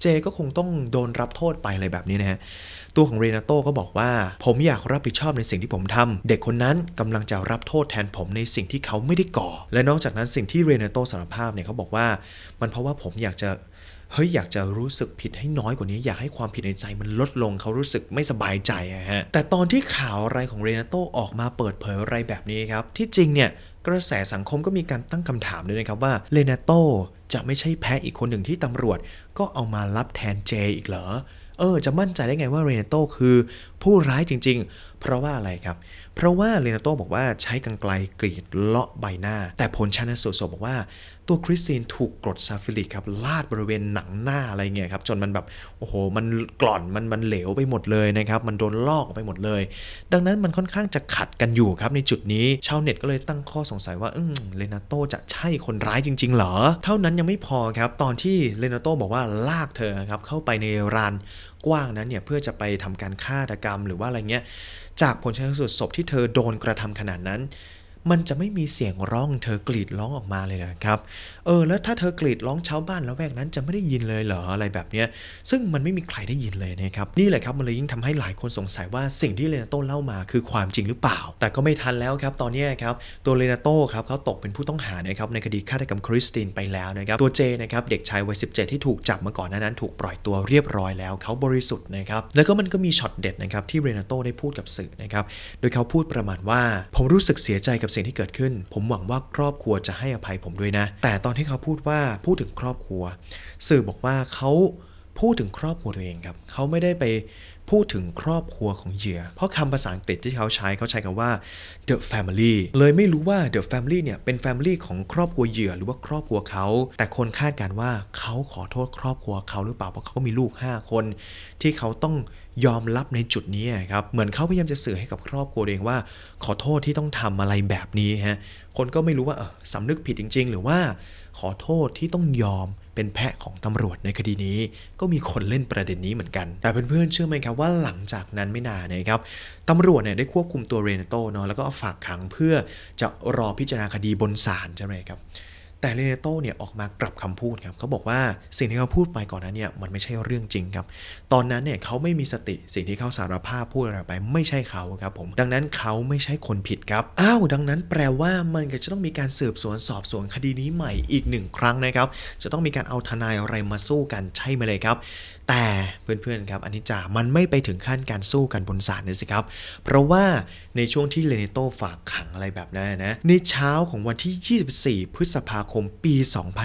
เจก็คงต้องโดนรับโทษไปอะไรแบบนี้นะฮะ ตัวของเรนาโต้ก็บอกว่าผมอยากรับผิดชอบในสิ่งที่ผมทำ เด็กคนนั้นกำลังจะรับโทษแทนผมในสิ่งที่เขาไม่ได้ก่อ และนอกจากนั้นสิ่งที่เรนาโต้สารภาพเนี่ยเขาบอกว่ามันเพราะว่าผมอยากจะเฮ้ยอยากจะรู้สึกผิดให้น้อยกว่านี้ อยากให้ความผิดในใจ มันลดลง เขารู้สึกไม่สบายใจฮะ แต่ตอนที่ข่าวอะไรของเรนาโตออกมาเปิดเผยอะไรแบบนี้ครับที่จริงเนี่ยกระแสสังคมก็มีการตั้งคำถามด้วยนะครับว่าเลนาโตจะไม่ใช่แพ้อีกคนหนึ่งที่ตำรวจก็เอามารับแทนเจอีกเหรอเออ จะมั่นใจได้ไงว่าเรนาโตคือผู้ร้ายจริง ๆ เพราะว่าอะไรครับ เพราะว่าเรนาโตบอกว่าใช้กางไกลกรีดเลาะใบหน้า แต่ผลชันสูตรศพบอกว่าตัวคริสตินถูกกรดซาฟิลิกครับลาดบริเวณหนังหน้าอะไรเงี้ยครับจนมันแบบโอ้โหมันกร่อนมันมันเหลวไปหมดเลยนะครับมันโดนลอกไปหมดเลย ดังนั้นมันค่อนข้างจะขัดกันอยู่ครับในจุดนี้ชาวเน็ตก็เลยตั้งข้อสงสัยว่าเลนาโตจะใช่คนร้ายจริงๆเหรอ เท่านั้นยังไม่พอครับ ตอนที่เลนาโตบอกว่าลากเธอครับเข้าไปในรานกว้างนั้นเนี่ยเพื่อจะไปทำการฆาตกรรม หรือว่าอะไรเงี้ยจากผลชันสูตรศพที่เธอโดนกระทำขนาดนั้นมันจะไม่มีเสียงร้องเธอกรีดร้องออกมาเลยนะครับเออแล้วถ้าเธอกรีดร้องชาวบ้านแล้วแวกนั้นจะไม่ได้ยินเลยเหรออะไรแบบเนี้ยซึ่งมันไม่มีใครได้ยินเลยนะครับ นี่แหละครับ มันเลยยิ่งทำให้หลายคนสงสัยว่าสิ่งที่เรนาโต้เล่ามาคือความจริงหรือเปล่า แต่ก็ไม่ทันแล้วครับ ตอนนี้ครับ ตัวเรนาโต้ครับเขาตกเป็นผู้ต้องหานะครับในคดีฆาตกรรมคริสตินไปแล้วนะครับ ตัวเจนะครับเด็กชายวัย็ดที่ถูกจับมาก่อนนั้น ถูกปล่อยตัวเรียบร้อยแล้วเขาบริสุทธิ์นะครับแล้วก็มันก็มีช็อตเด็ดนะครับที่เรนาโต้ได้พูดกับสื่อนะครับโดยเขาพูดประมาณว่าผมรู้สึกเสียใจกับสิ่งที่เกิดขึ้น ผมหวังว่าครอบครัวจะให้อภัยผมด้วยนะ แต่ตอนอนที่เขาพูดว่าพูดถึงครอบครัว สื่อบอกว่าเขาพูดถึงครอบครัวตัวเองครับเขาไม่ได้ไปพูดถึงครอบครัวของเหยื่อ เพราะคำภาษาอังกฤษที่เขาใช้เขาใช้คำว่า the family เลยไม่รู้ว่า the family เนี่ยเป็น family ของครอบครัวเหยื่อหรือว่าครอบครัวเขาแต่คนคาดการว่าเขาขอโทษครอบครัวเขาหรือเปล่าเพราะเขามีลูก 5 คนที่เขาต้องยอมรับในจุดนี้ครับเหมือนเขาพยายามจะสื่อให้กับครอบครัวเองว่า ขอโทษที่ต้องทำอะไรแบบนี้ฮะคนก็ไม่รู้ว่าสำนึกผิดจริง ๆ หรือว่าขอโทษที่ต้องยอมเป็นแพะของตำรวจในคดีนี้ ก็มีคนเล่นประเด็นนี้เหมือนกัน แต่เพื่อนๆ เชื่อไหมครับว่าหลังจากนั้นไม่นานนะครับตำรวจเนี่ยได้ควบคุมตัวเรนโตเนาะแล้วก็ฝากขังเพื่อจะรอพิจารณาคดีบนศาลใช่ไหมครับแต่เรเนโตเนี่ยออกมากลับคำพูดครับเขาบอกว่าสิ่งที่เขาพูดไปก่อนนั้นเนี่ยมันไม่ใช่เรื่องจริงครับ ตอนนั้นเนี่ยเขาไม่มีสติสิ่งที่เขาสารภาพพูดอะไรไป ไม่ใช่เขาครับผม ดังนั้นเขาไม่ใช่คนผิดครับ อ้าว ดังนั้นแปลว่ามันก็จะต้องมีการสืบสวนสอบสวนคดีนี้ใหม่อีกหนึ่งครั้งนะครับจะต้องมีการเอาทนายอะไรมาสู้กันใช่ไหมเลยครับ แต่เพื่อนๆครับอันนี้จ่ามันไม่ไปถึงขั้นการสู้กันบนศาลนี่สิครับเพราะว่าในช่วงที่เลเนโตฝากขังอะไรแบบนั้นนะในเช้าของวันที่ 24 พฤษภาคมคมปี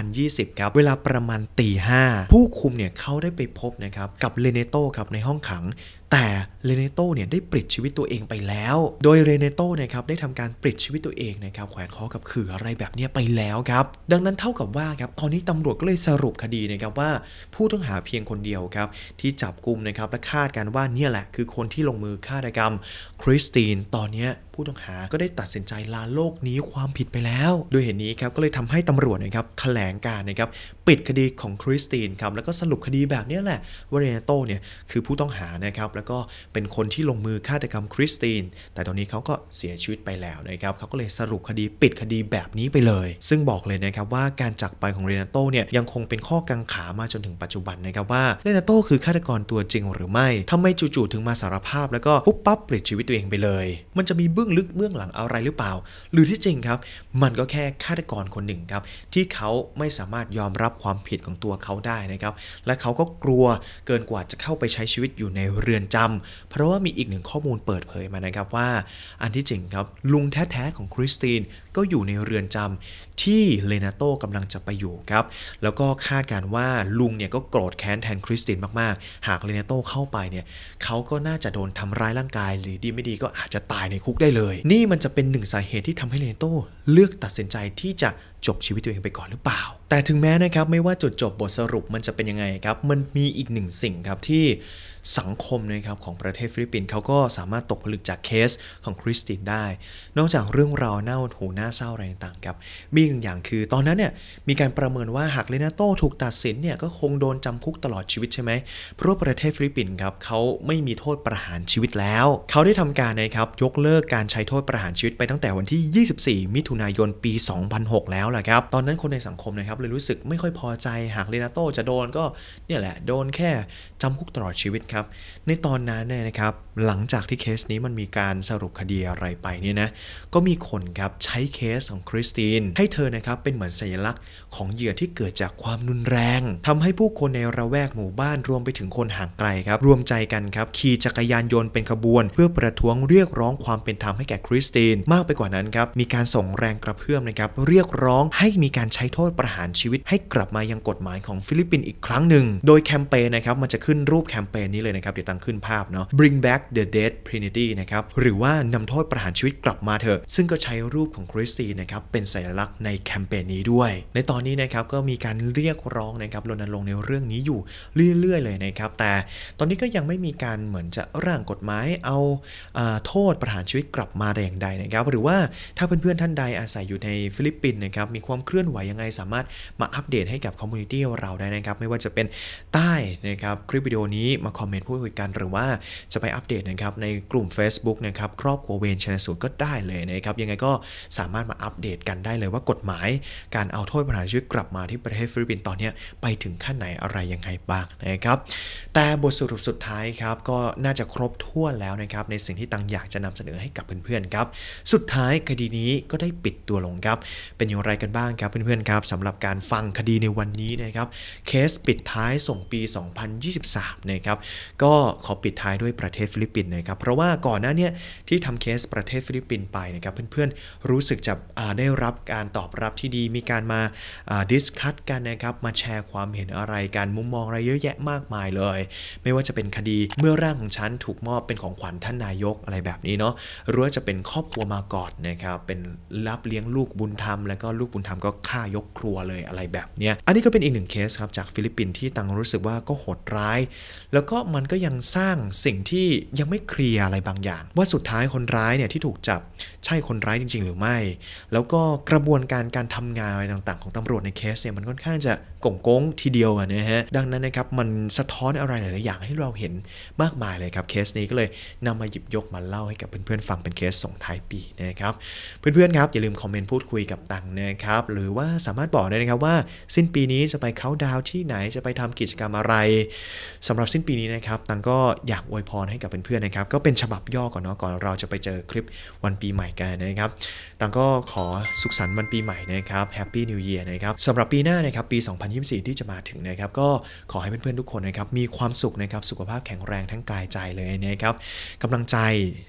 2020 ครับ เวลาประมาณตีห้าผู้คุมเนี่ยเขาได้ไปพบนะครับ กับเลเนโตครับในห้องขังแต่เรเนโตเนี่ยได้ปลิดชีวิตตัวเองไปแล้ว โดยเรเนโตนะครับได้ทำการปลิดชีวิตตัวเองนะครับแขวนคอกับขื่ออะไรแบบนี้ไปแล้วครับดังนั้นเท่ากับว่าครับ ตอนนี้ตำรวจก็เลยสรุปคดีนะครับว่าผู้ต้องหาเพียงคนเดียวครับที่จับกลุ่มนะครับและคาดการว่าเนี่ยแหละคือคนที่ลงมือฆาตกรรมคริสตินตอนนี้ผู้ต้องหาก็ได้ตัดสินใจลาโลกนี้ความผิดไปแล้วโดยเห็นนี้ครับก็เลยทำให้ตำรวจนะครับแถลงการนะครับปิดคดีของคริสตินครับแล้วก็สรุปคดีแบบนี้แหละว่าเรเนโตเนี่ยคือผู้ต้องหานะครับแล้วก็เป็นคนที่ลงมือฆาตกรรมคริสตินแต่ตอนนี้เขาก็เสียชีวิตไปแล้วนะครับเขาก็เลยสรุปคดีปิดคดีแบบนี้ไปเลย ซึ่งบอกเลยนะครับว่าการจากไปของเรนาโตเนี่ยยังคงเป็นข้อกังขามาจนถึงปัจจุบันนะครับว่าเรนาโตคือฆาตกรตัวจริง หรือไม่ทำไมจู่ๆถึงมาสารภาพแล้วก็ปุ๊บปั๊บเปลิดชีวิตตัวเองไปเลย มันจะมีเบื้องลึกเบื้องหลังอะไรหรือเปล่า หรือที่จริงครับ มันก็แค่ฆาตกรคนหนึ่งครับที่เขาไม่สามารถยอมรับความผิดของตัวเขาได้นะครับและเขาก็กลัวเกินกว่าจะเข้าไปใช้ชีวิตอยู่ในเรือนจำเพราะว่ามีอีกหนึ่งข้อมูลเปิดเผยมานะครับว่าอันที่จริงครับ ลุงแท้ๆ ของคริสตินก็อยู่ในเรือนจำที่เลนาโตกำลังจะไปอยู่ครับ แล้วก็คาดการว่าลุงเนี่ยก็โกรธแค้นแทนคริสตินมากๆ หากเลนาโตเข้าไปเนี่ยเขาก็น่าจะโดนทำร้ายร่างกาย หรือดีไม่ดีก็อาจจะตายในคุกได้เลย นี่มันจะเป็นหนึ่งสาเหตุที่ทำให้เลนาโตเลือกตัดสินใจที่จะจบชีวิตตัวเองไปก่อนหรือเปล่า แต่ถึงแม้นะครับไม่ว่าจุดจบบทสรุปมันจะเป็นยังไงครับมันมีอีกหนึ่งสิ่งครับที่สังคมนะครับของประเทศฟิลิปปินส์เขาก็สามารถตกผลึกจากเคสของคริสตินได้ นอกจากเรื่องราวน่าหูน่าเศร้าอะไรต่างๆครับ มีอีกอย่างคือตอนนั้นเนี่ยมีการประเมินว่าหากเลนาโตถูกตัดสินเนี่ยก็คงโดนจำคุกตลอดชีวิตใช่ไหม เพราะประเทศฟิลิปปินส์ครับเขาไม่มีโทษประหารชีวิตแล้ว เขาได้ทำการนะครับยกเลิกการใช้โทษประหารชีวิตไปตั้งแต่วันที่ 24 มิถุนายน ปี 2006 แล้วแหละครับ ตอนนั้นคนในสังคมนะครับเลยรู้สึกไม่ค่อยพอใจหากเลนาโต จะโดนก็เนี่ยแหละโดนแค่จำคุกตลอดชีวิตครับครับในตอนนั้นเนี่ยนะครับหลังจากที่เคสนี้มันมีการสรุปคดีอะไรไปเนี่ยนะ ก็มีคนครับใช้เคสของคริสตินให้เธอนะครับเป็นเหมือนสัญลักษณ์ของเหยื่อที่เกิดจากความนุนแรง ทำให้ผู้คนในระแวกหมู่บ้านรวมไปถึงคนห่างไกลครับ รวมใจกันครับ ขี่จักรยานยนต์เป็นขบวน เพื่อประท้วงเรียกร้องความเป็นธรรมให้แก่คริสตินมากไปกว่านั้นครับ มีการส่งแรงกระเพื่อมนะครับเรียกร้องให้มีการใช้โทษประหารชีวิตให้กลับมายังกฎหมายของฟิลิปปินส์อีกครั้งหนึ่งโดยแคมเปญนะครับมันจะขึ้นรูปแคมเปญนี้เลยนะครับเดี๋ยวตั้งขึ้นภาพเนาะ Bring back the Dead Trinity นะครับ หรือว่านำโทษประหารชีวิตกลับมาเถอะ ซึ่งก็ใช้รูปของ คริสตีนะครับ เป็นสัญลักษณ์ในแคมเปญนี้ด้วย ในตอนนี้นะครับก็มีการเรียกร้องนะครับรณรงค์ในเรื่องนี้อยู่เรื่อย ๆ เลยนะครับแต่ตอนนี้ก็ยังไม่มีการเหมือนจะร่างกฎหมายเอาโทษประหารชีวิตกลับมาแต่อย่างใดนะครับ หรือว่าถ้าเพื่อนๆท่านใดอาศัยอยู่ในฟิลิปปินส์นะครับมีความเคลื่อนไหวยังไง สามารถมาอัปเดตให้กับคอมมูนิตี้เราได้นะครับไม่ว่าจะเป็นใต้นะครับคลิปวิดีโอนี้มาคอมเมนต์พูดคุยกัน หรือว่าจะไปอัปเดตจนะครับในกลุ่ม Facebook นะครับครอบครัวเวนชนสูตรก็ได้เลยนะครับยังไงก็สามารถมาอัปเดตกันได้เลยว่ากฎหมายการเอาโทษประหารชีวิตกลับมาที่ประเทศฟิลิปปินส์ตอนนี้ไปถึงขั้นไหนอะไรยังไงบ้างนะครับแต่บทสรุปสุดท้ายครับก็น่าจะครบถ้วนแล้วนะครับในสิ่งที่ตังอยากจะนำเสนอให้กับเพื่อนๆครับสุดท้ายคดีนี้ก็ได้ปิดตัวลงครับเป็นอย่างไรกันบ้างครับเพื่อนๆครับสำหรับการฟังคดีในวันนี้นะครับเคสปิดท้ายส่งปี 2023นะครับก็ขอปิดท้ายด้วยประเทศฟิลิปปินส์นะครับเพราะว่าก่อนหน้านี้ที่ทำเคสประเทศฟิลิปปินส์ไปนะครับเพื่อนๆรู้สึกจะได้รับการตอบรับที่ดี มีการมาดิสคัตกันนะครับมาแชร์ความเห็นอะไรการมุมมองอะไรเยอะแยะมากมายเลย ไม่ว่าจะเป็นคดีเมื่อร่างของฉันถูกมอบเป็นของขวัญท่านนายกอะไรแบบนี้เนาะหรือว่าจะเป็นครอบครัวมากอดนะครับ เป็นรับเลี้ยงลูกบุญธรรมแล้วก็ลูกบุญธรรมก็ฆ่ายกครัวเลยอะไรแบบเนี้ยอันนี้ก็เป็นอีกหนึ่งเคสครับจากฟิลิปปินส์ที่ตังรู้สึกว่าก็โหดร้าย แล้วก็มันก็ยังสร้างสิ่งที่ยังไม่เคลียร์อะไรบางอย่าง ว่าสุดท้ายคนร้ายเนี่ยที่ถูกจับใช่คนร้ายจริงๆหรือไม่ แล้วก็กระบวนการการทำงานอะไรต่างๆของตำรวจในเคสเนี่ย มันค่อนข้างจะกงกงทีเดียวนะฮะ ดังนั้นนะครับมันสะท้อนอะไรหลายๆอย่างให้เราเห็นมากมายเลยครับ เคสนี้ก็เลยนำมาหยิบยกมาเล่าให้กับเพื่อนๆฟังเป็นเคสส่งท้ายปีนะครับ เพื่อนๆครับอย่าลืมคอมเมนต์พูดคุยกับตังนะครับ หรือว่าสามารถบอกได้นะครับว่าสิ้นปีนี้จะไปเคาดาวที่ไหนจะไปทำกิจกรรมอะไร สำหรับสิ้นปีนี้นะครับตังก็อยากอวยพรให้กับเพื่อนๆนะครับก็เป็นฉบับย่อก่อนเนาะก่อนเราจะไปเจอคลิปวันปีใหม่กันนะครับต่างก็ขอสุขสันต์วันปีใหม่นะครับแฮปปี้นิวเอียร์นะครับสำหรับปีหน้านะครับปี 2024 ที่จะมาถึงนะครับก็ขอให้เพื่อนๆทุกคนนะครับมีความสุขนะครับสุขภาพแข็งแรงทั้งกายใจเลยนะครับกำลังใจ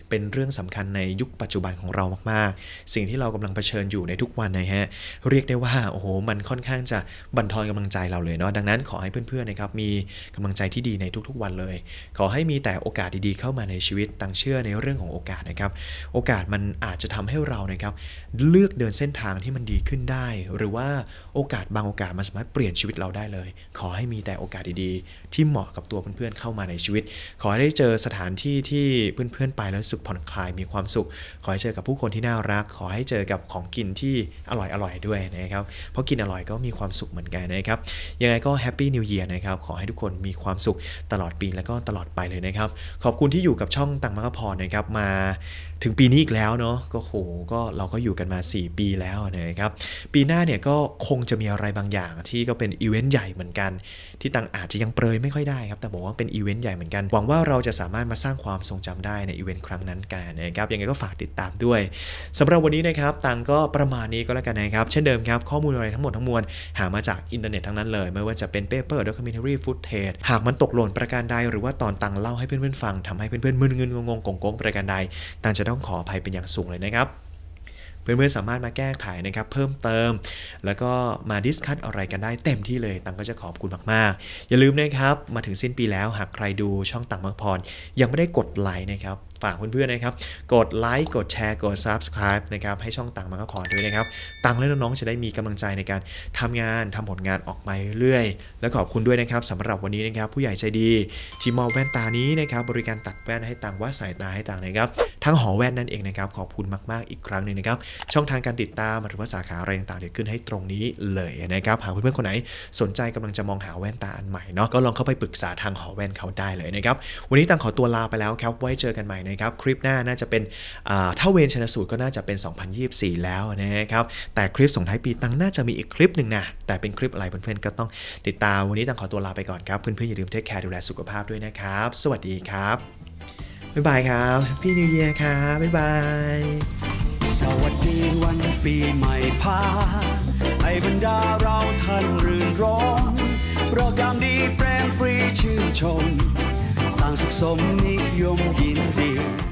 เป็นเรื่องสำคัญในยุคปัจจุบันของเรามากๆ สิ่งที่เรากำลังเผชิญอยู่ในทุกวันนะฮะเรียกได้ว่าโอ้โหมันค่อนข้างจะบั่นทอนกำลังใจเราเลยเนาะดังนั้นขอให้เพื่อนๆนะครับมีกำลังใจที่ดีในทุกๆ วันเลย ขอให้มีแต่โอกาสดีๆ เข้ามาในชีวิตตังเชื่อในเรื่องของโอกาสนะครับโอกาสมันอาจจะทำให้เรานะครับเลือกเดินเส้นทางที่มันดีขึ้นได้ หรือว่าโอกาสบางโอกาสมันสามารถเปลี่ยนชีวิตเราได้เลย ขอให้มีแต่โอกาสดีๆ ที่เหมาะกับตัวเพื่อนๆเข้ามาในชีวิต ขอให้ได้เจอสถานที่ที่เพื่อนๆไปแล้วสุขผ่อนคลายมีความสุข ขอให้เจอกับผู้คนที่น่ารัก ขอให้เจอกับของกินที่อร่อยๆด้วยนะครับเพราะกินอร่อยก็มีความสุขเหมือนกันนะครับยังไงก็แฮปปี้นิวเยียร์นะครับขอให้ทุกคนมีความสุขตลอดปีแล้วก็ตลอดไปเลยนะครับขอบคุณที่อยู่กับช่องตังมังกพรนะครับมาถึงปีนี้อีกแล้วเนาะก็โหก็เราก็อยู่กันมา 4 ปีแล้วนะครับปีหน้าเนี่ยก็คงจะมีอะไรบางอย่างที่ก็เป็นอีเวนต์ใหญ่เหมือนกันที่ตังอาจจะยังเปรยไม่ค่อยได้ครับ แต่บอกว่าเป็นอีเวนต์ใหญ่เหมือนกัน หวังว่าเราจะสามารถมาสร้างความทรงจำได้ในอีเวนต์ครั้งนั้นกันนะครับยังไงก็ฝากติดตามด้วย สำหรับวันนี้นะครับ ตังก็ประมาณนี้ก็แล้วกันนะครับ เช่นเดิมครับ ข้อมูลอะไรทั้งหมดทั้งมวลหามาจากอินเทอร์เน็ตทั้งนั้นเลยไม่ว่าจะเป็นเปเปอร์ด็อกมิเนทรี่ฟุตเทจหากมันตกหล่นประการใดหรือว่าตอนตังเล่าให้เพื่อนๆฟัง ทำให้เพื่อนๆมึนเงินงงงงงประการใดตังจะต้องขออภัยเป็นอย่างสูงเลยนะครับเพื่อนๆสามารถมาแก้ไขนะครับเพิ่มเติม แล้วก็มาดิสคัตอะไรกันได้เต็มที่เลย ตังก็จะขอบคุณมากๆ อย่าลืมนะครับมาถึงสิ้นปีแล้วหากใครดูช่องตังมังพร ยังไม่ได้กดไลค์นะครับฝากเพื่อนๆนะครับ กดไลค์ กดแชร์ กด subscribe นะครับ ให้ช่องต่างมาก็ขอด้วยนะครับต่างแลวน้องๆ จะได้มีกำลังใจในการทำงานทำผลงานออกมาเรื่อยๆและขอบคุณด้วยนะครับสำหรับวันนี้นะครับผู้ใหญ่ใจดี ที่มอบแว่นตานี้นะครับบริการตัดแว่นให้ต่างวัดสายตาให้ต่างนะครับทั้งหอแว่นนั่นเองนะครับขอบคุณมากๆอีกครั้งหนึ่งนะครับช่องทางการติดตาม หรือว่าสาขาอะไรต่างๆเดี๋ยวขึ้นให้ตรงนี้เลยนะครับหากเพื่อนๆคนไหนสนใจกำลังจะมองหาแว่นตาอันใหม่เนาะก็ลองเข้าไปปรึกษาทางหอแว่นเขาได้เลยนะครับวันนี้ต่างขอตัวลาไปแล้วครับไว้เจอกันใหม่นะครับคลิปหน้าน่าจะเป็นถ้าเวนชนสูตรก็น่าจะเป็น2024แล้วนะครับแต่คลิปส่งท้ายปีตังน่าจะมีอีกคลิปหนึ่งนะแต่เป็นคลิปอะไรเพื่อนๆก็ต้องติดตามวันนี้ตองขอตัวลาไปก่อนครับเพื่อนๆอย่าลืมเทคแคร์ดูแลสุขภาพด้วยนะครับ สวัสดีครับบ๊ายบายครับพี่นิวเยียครับบ๊ายบายสวัสดีวันปีใหม่พาไอ้บรรดาเราท่านรื่นรมปรแกรมดีแปรงปรีชื่นชม大叔送你用 h i